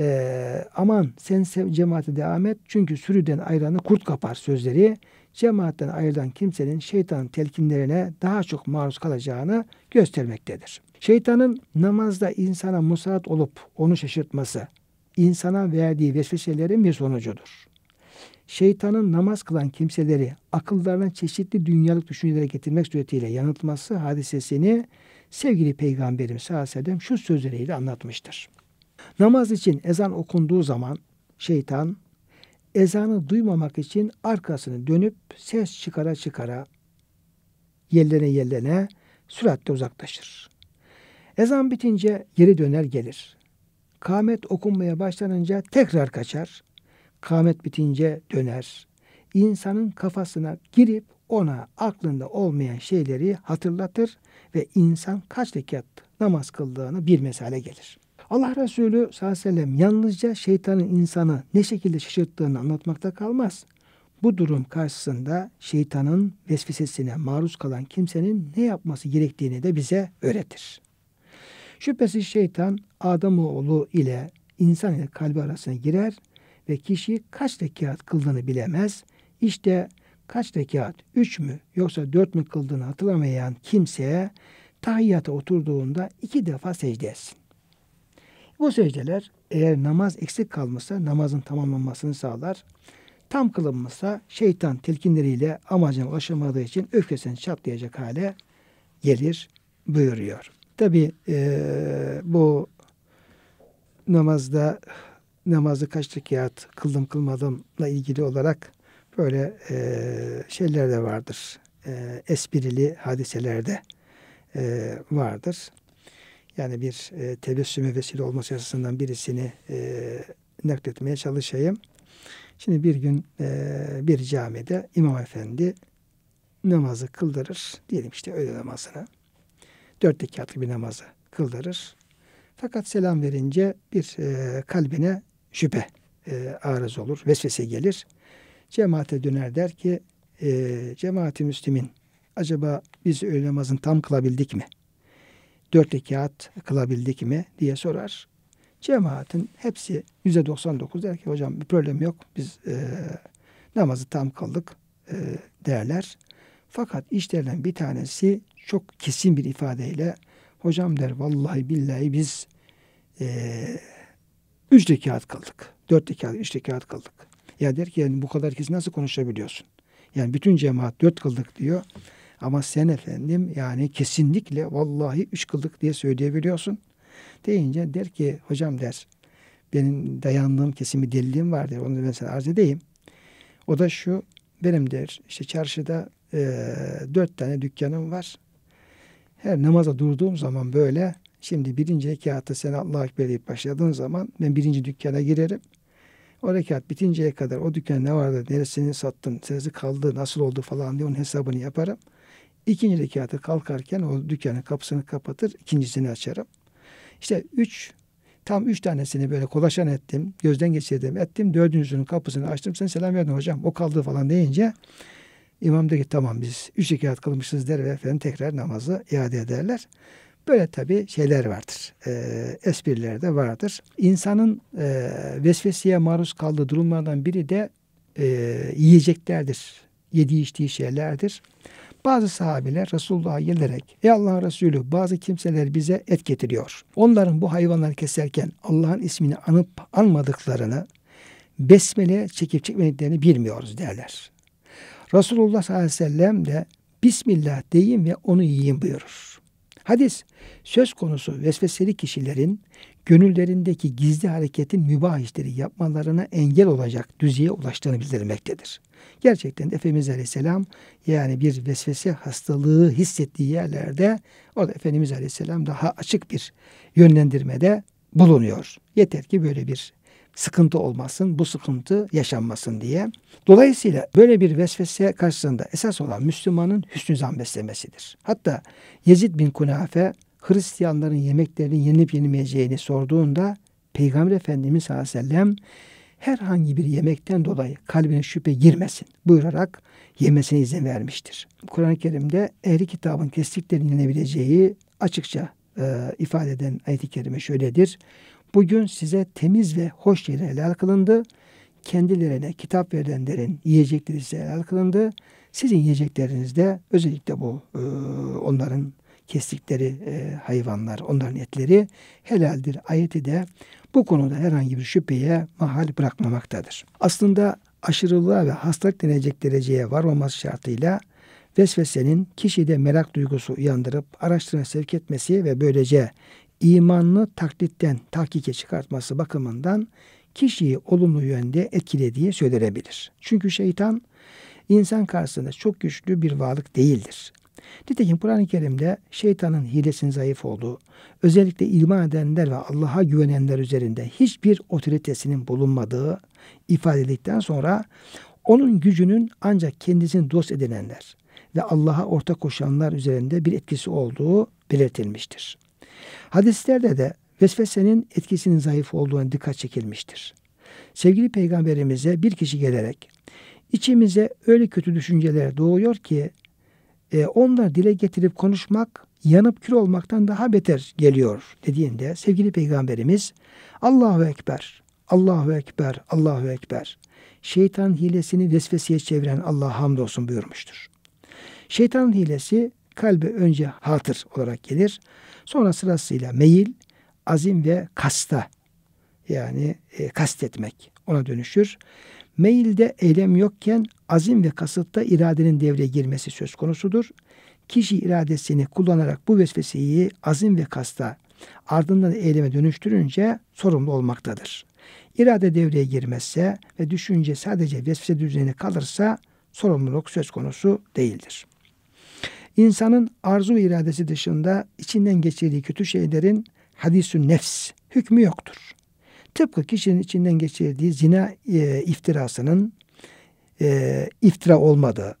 e, aman sen sev, cemaate devam et çünkü sürüden ayranı kurt kapar sözleri cemaatten ayrılan kimsenin şeytanın telkinlerine daha çok maruz kalacağını göstermektedir. Şeytanın namazda insana musallat olup onu şaşırtması insana verdiği vesveselerin bir sonucudur. Şeytanın namaz kılan kimseleri akıllarına çeşitli dünyalık düşüncelere getirmek suretiyle yanıltması hadisesini sevgili peygamberim sallallahu aleyhi ve sellem şu sözleriyle anlatmıştır. Namaz için ezan okunduğu zaman şeytan ezanı duymamak için arkasını dönüp ses çıkara çıkara yellene yellene süratle uzaklaşır. Ezan bitince geri döner gelir. Kamet okunmaya başlanınca tekrar kaçar. Kamet bitince döner. İnsanın kafasına girip ona aklında olmayan şeyleri hatırlatır ve insan kaç rekat namaz kıldığını bilmez hale gelir. Allah Resulü sallallahu aleyhi ve sellem yalnızca şeytanın insanı ne şekilde şaşırttığını anlatmakta kalmaz. Bu durum karşısında şeytanın vesvesesine maruz kalan kimsenin ne yapması gerektiğini de bize öğretir. Şüphesiz şeytan Adamoğlu ile insan ile kalbi arasına girer ve kişi kaç rekat kıldığını bilemez. İşte kaç rekat, üç mü yoksa dört mü kıldığını hatırlamayan kimseye tahiyyata oturduğunda iki defa secde etsin. Bu secdeler eğer namaz eksik kalmışsa namazın tamamlanmasını sağlar. Tam kılınmışsa şeytan telkinleriyle amacına ulaşamadığı için öfkesini çatlayacak hale gelir buyuruyor. Tabi e, bu namazda namazı kaç rekat kıldım kılmadımla ilgili olarak böyle e, şeyler de vardır. E, esprili hadiselerde e, vardır yani bir e, tebessüme vesile olması açısından birisini e, nakletmeye çalışayım. Şimdi bir gün e, bir camide imam efendi namazı kıldırır. Diyelim işte öğle namazını. Dört rekatlı bir namazı kıldırır. Fakat selam verince bir e, kalbine şüphe e, arız olur, vesvese gelir. Cemaate döner der ki, e, cemaati müslimin acaba biz öğle namazını tam kılabildik mi?'' dört rekat kılabildik mi diye sorar. Cemaatin hepsi yüzde 99 der ki hocam bir problem yok. Biz e, namazı tam kıldık e, derler. Fakat işlerden bir tanesi çok kesin bir ifadeyle hocam der vallahi billahi biz e, üç rekat kıldık. Dört rekat, üç rekat kıldık. Ya der ki yani bu kadar kesin nasıl konuşabiliyorsun? Yani bütün cemaat dört kıldık diyor. Ama sen efendim yani kesinlikle vallahi üç kıldık diye söyleyebiliyorsun. Deyince der ki hocam der benim dayandığım kesimi bir var der. Onu da ben sana arz edeyim. O da şu benim der işte çarşıda e, dört tane dükkanım var. Her namaza durduğum zaman böyle şimdi birinci rekatta sen Allah-u Ekber deyip başladığın zaman ben birinci dükkana girerim. O rekat bitinceye kadar o dükkan ne vardı, neresini sattın, neresi kaldı, nasıl oldu falan diye onun hesabını yaparım. İkinci rekatı kalkarken o dükkanın kapısını kapatır, ikincisini açarım. İşte üç, tam üç tanesini böyle kolaşan ettim, gözden geçirdim, ettim. Dördüncüsünün kapısını açtım, sen selam verdin hocam, o kaldı falan deyince imam dedi ki tamam biz üç rekat kılmışız der ve efendim tekrar namazı iade ederler. Böyle tabi şeyler vardır. E, espriler de vardır. İnsanın e, vesveseye maruz kaldığı durumlardan biri de e, yiyeceklerdir. Yediği içtiği şeylerdir. Bazı sahabiler Resulullah'a gelerek ey Allah Resulü bazı kimseler bize et getiriyor. Onların bu hayvanları keserken Allah'ın ismini anıp anmadıklarını besmele çekip çekmediklerini bilmiyoruz derler. Resulullah sallallahu aleyhi ve sellem de Bismillah deyin ve onu yiyin buyurur. Hadis söz konusu vesveseli kişilerin gönüllerindeki gizli hareketin mübah işleri yapmalarına engel olacak düzeye ulaştığını bildirmektedir. Gerçekten Efendimiz Aleyhisselam yani bir vesvese hastalığı hissettiği yerlerde orada Efendimiz Aleyhisselam daha açık bir yönlendirmede bulunuyor. Yeter ki böyle bir sıkıntı olmasın, bu sıkıntı yaşanmasın diye. Dolayısıyla böyle bir vesvese karşısında esas olan Müslümanın hüsnü zan beslemesidir. Hatta Yezid bin Kunafe Hristiyanların yemeklerini yenip yenmeyeceğini sorduğunda Peygamber Efendimiz sallallahu aleyhi ve sellem herhangi bir yemekten dolayı kalbine şüphe girmesin buyurarak yemesine izin vermiştir. Kur'an-ı Kerim'de ehli kitabın kestiklerini yenebileceği açıkça e, ifade eden ayet-i kerime şöyledir. Bugün size temiz ve hoş yeri helal kılındı. Kendilerine kitap verenlerin yiyecekleri size helal kılındı. Sizin yiyeceklerinizde özellikle bu e, onların kestikleri e, hayvanlar, onların etleri helaldir. Ayeti de bu konuda herhangi bir şüpheye mahal bırakmamaktadır. Aslında aşırılığa ve hastalık denecek dereceye varmaması şartıyla vesvesenin kişide merak duygusu uyandırıp araştırma sevk etmesi ve böylece imanını taklitten tahkike çıkartması bakımından kişiyi olumlu yönde etkilediği söylenebilir. Çünkü şeytan insan karşısında çok güçlü bir varlık değildir. Nitekim Kur'an-ı Kerim'de şeytanın hilesinin zayıf olduğu, özellikle iman edenler ve Allah'a güvenenler üzerinde hiçbir otoritesinin bulunmadığı ifade edildikten sonra onun gücünün ancak kendisini dost edinenler ve Allah'a ortak koşanlar üzerinde bir etkisi olduğu belirtilmiştir. Hadislerde de vesvesenin etkisinin zayıf olduğuna dikkat çekilmiştir. Sevgili peygamberimize bir kişi gelerek içimize öyle kötü düşünceler doğuyor ki e, onlar dile getirip konuşmak yanıp kül olmaktan daha beter geliyor dediğinde sevgili peygamberimiz Allahu Ekber, Allahu Ekber, Allahu Ekber. Şeytan hilesini vesveseye çeviren Allah hamdolsun buyurmuştur. Şeytanın hilesi kalbe önce hatır olarak gelir. Sonra sırasıyla meyil, azim ve kasta yani e, kastetmek ona dönüşür. Meyilde eylem yokken azim ve kasıtta iradenin devreye girmesi söz konusudur. Kişi iradesini kullanarak bu vesveseyi azim ve kasta ardından eyleme dönüştürünce sorumlu olmaktadır. İrade devreye girmezse ve düşünce sadece vesvese düzeyine kalırsa sorumluluk söz konusu değildir. İnsanın arzu ve iradesi dışında içinden geçirdiği kötü şeylerin hadisü nefs hükmü yoktur. Tıpkı kişinin içinden geçirdiği zina e, iftirasının e, iftira olmadığı.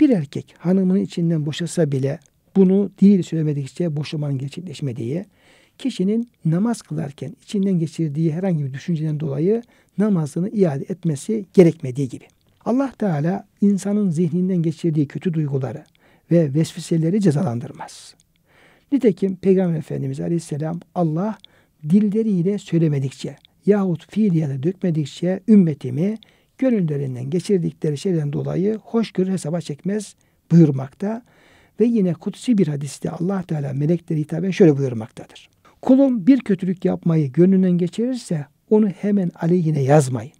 Bir erkek hanımının içinden boşasa bile bunu değil söylemedikçe boşamanın gerçekleşmediği, kişinin namaz kılarken içinden geçirdiği herhangi bir düşünceden dolayı namazını iade etmesi gerekmediği gibi. Allah Teala insanın zihninden geçirdiği kötü duyguları, ve vesveseleri cezalandırmaz. Nitekim Peygamber Efendimiz Aleyhisselam Allah dilleriyle söylemedikçe yahut fiiliyata dökmedikçe ümmetimi gönüllerinden geçirdikleri şeyden dolayı hoşgörü hesaba çekmez buyurmakta ve yine kutsi bir hadiste Allah Teala melekleri hitaben şöyle buyurmaktadır. Kulum bir kötülük yapmayı gönlünden geçirirse onu hemen aleyhine yazmayın.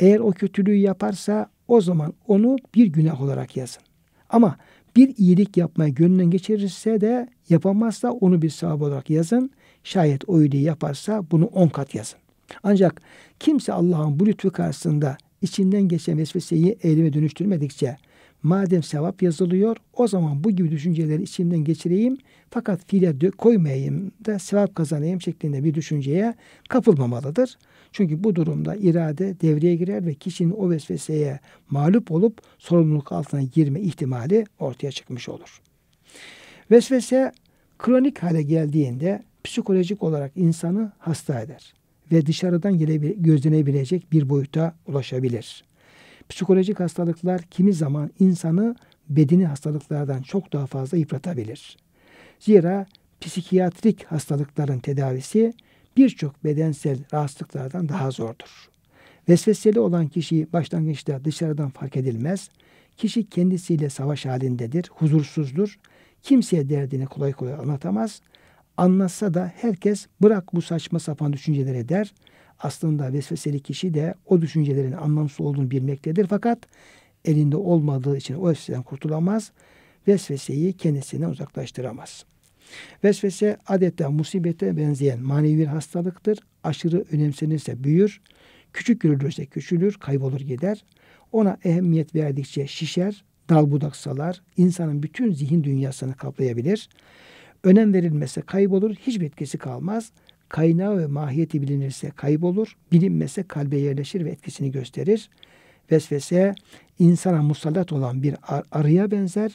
Eğer o kötülüğü yaparsa o zaman onu bir günah olarak yazın. Ama bir iyilik yapmaya gönlün geçirirse de yapamazsa onu bir sevap olarak yazın. Şayet o iyiliği yaparsa bunu on kat yazın. Ancak kimse Allah'ın bu lütfu karşısında içinden geçen vesveseyi eyleme dönüştürmedikçe madem sevap yazılıyor o zaman bu gibi düşünceleri içimden geçireyim fakat fiile koymayayım da sevap kazanayım şeklinde bir düşünceye kapılmamalıdır. Çünkü bu durumda irade devreye girer ve kişinin o vesveseye mağlup olup sorumluluk altına girme ihtimali ortaya çıkmış olur. Vesvese kronik hale geldiğinde psikolojik olarak insanı hasta eder ve dışarıdan gözlenebilecek bir boyuta ulaşabilir. Psikolojik hastalıklar kimi zaman insanı bedeni hastalıklardan çok daha fazla yıpratabilir. Zira psikiyatrik hastalıkların tedavisi birçok bedensel rahatsızlıklardan daha zordur. Vesveseli olan kişi başlangıçta dışarıdan fark edilmez. Kişi kendisiyle savaş halindedir, huzursuzdur. Kimseye derdini kolay kolay anlatamaz. Anlatsa da herkes bırak bu saçma sapan düşüncelere der. Aslında vesveseli kişi de o düşüncelerin anlamsız olduğunu bilmektedir. Fakat elinde olmadığı için o vesveseden kurtulamaz. Vesveseyi kendisinden uzaklaştıramaz. Vesvese adeta musibete benzeyen manevi bir hastalıktır. Aşırı önemsenirse büyür, küçük görülürse küçülür, kaybolur gider. Ona ehemmiyet verdikçe şişer, dal budak salar, insanın bütün zihin dünyasını kaplayabilir. Önem verilmese kaybolur, hiçbir etkisi kalmaz. Kaynağı ve mahiyeti bilinirse kaybolur, bilinmese kalbe yerleşir ve etkisini gösterir. Vesvese insana musallat olan bir ar- arıya benzer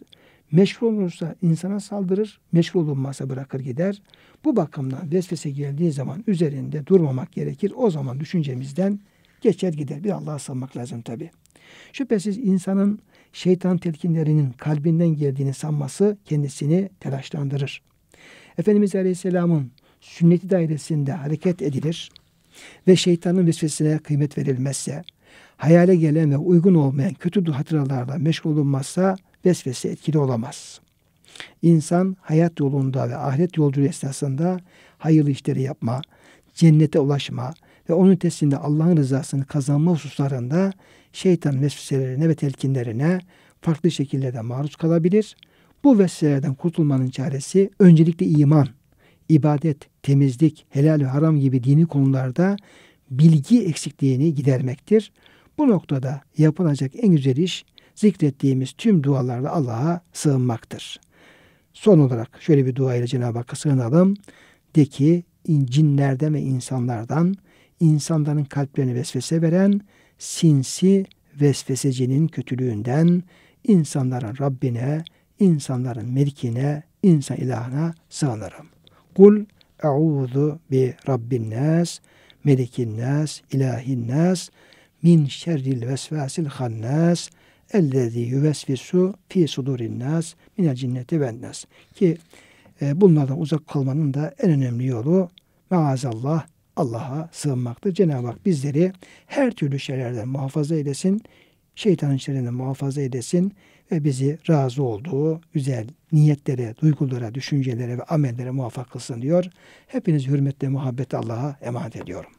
Meşru olursa insana saldırır, meşru olunmazsa bırakır gider. Bu bakımdan vesvese geldiği zaman üzerinde durmamak gerekir. O zaman düşüncemizden geçer gider. Bir Allah'a sanmak lazım tabi. Şüphesiz insanın şeytan telkinlerinin kalbinden geldiğini sanması kendisini telaşlandırır. Efendimiz Aleyhisselam'ın sünneti dairesinde hareket edilir ve şeytanın vesvesesine kıymet verilmezse, hayale gelen ve uygun olmayan kötü hatıralarla meşgul olunmazsa vesvese etkili olamaz. İnsan hayat yolunda ve ahiret yolculuğu esnasında hayırlı işleri yapma, cennete ulaşma ve onun ötesinde Allah'ın rızasını kazanma hususlarında şeytan vesveselerine ve telkinlerine farklı şekillerde maruz kalabilir. Bu vesveselerden kurtulmanın çaresi öncelikle iman, ibadet, temizlik, helal ve haram gibi dini konularda bilgi eksikliğini gidermektir. Bu noktada yapılacak en güzel iş zikrettiğimiz tüm dualarla Allah'a sığınmaktır. Son olarak şöyle bir dua ile Cenab-ı Hakk'a sığınalım. De ki cinlerden ve insanlardan, insanların kalplerini vesvese veren sinsi vesvesecinin kötülüğünden, insanların Rabbine, insanların melikine, insan ilahına sığınırım. Kul e'udhu bi rabbin nas, melikin nas, ilahin nas, min şerril vesvesil hannas, Ellezî yüvesvisu fi sudurin nas minel cinneti ven nas. Ki e, bunlardan uzak kalmanın da en önemli yolu maazallah Allah'a sığınmaktır. Cenab-ı Hak bizleri her türlü şeylerden muhafaza eylesin. Şeytanın şerrinden muhafaza eylesin ve bizi razı olduğu güzel niyetlere, duygulara, düşüncelere ve amellere muvaffak kılsın diyor. Hepiniz hürmetle muhabbet Allah'a emanet ediyorum.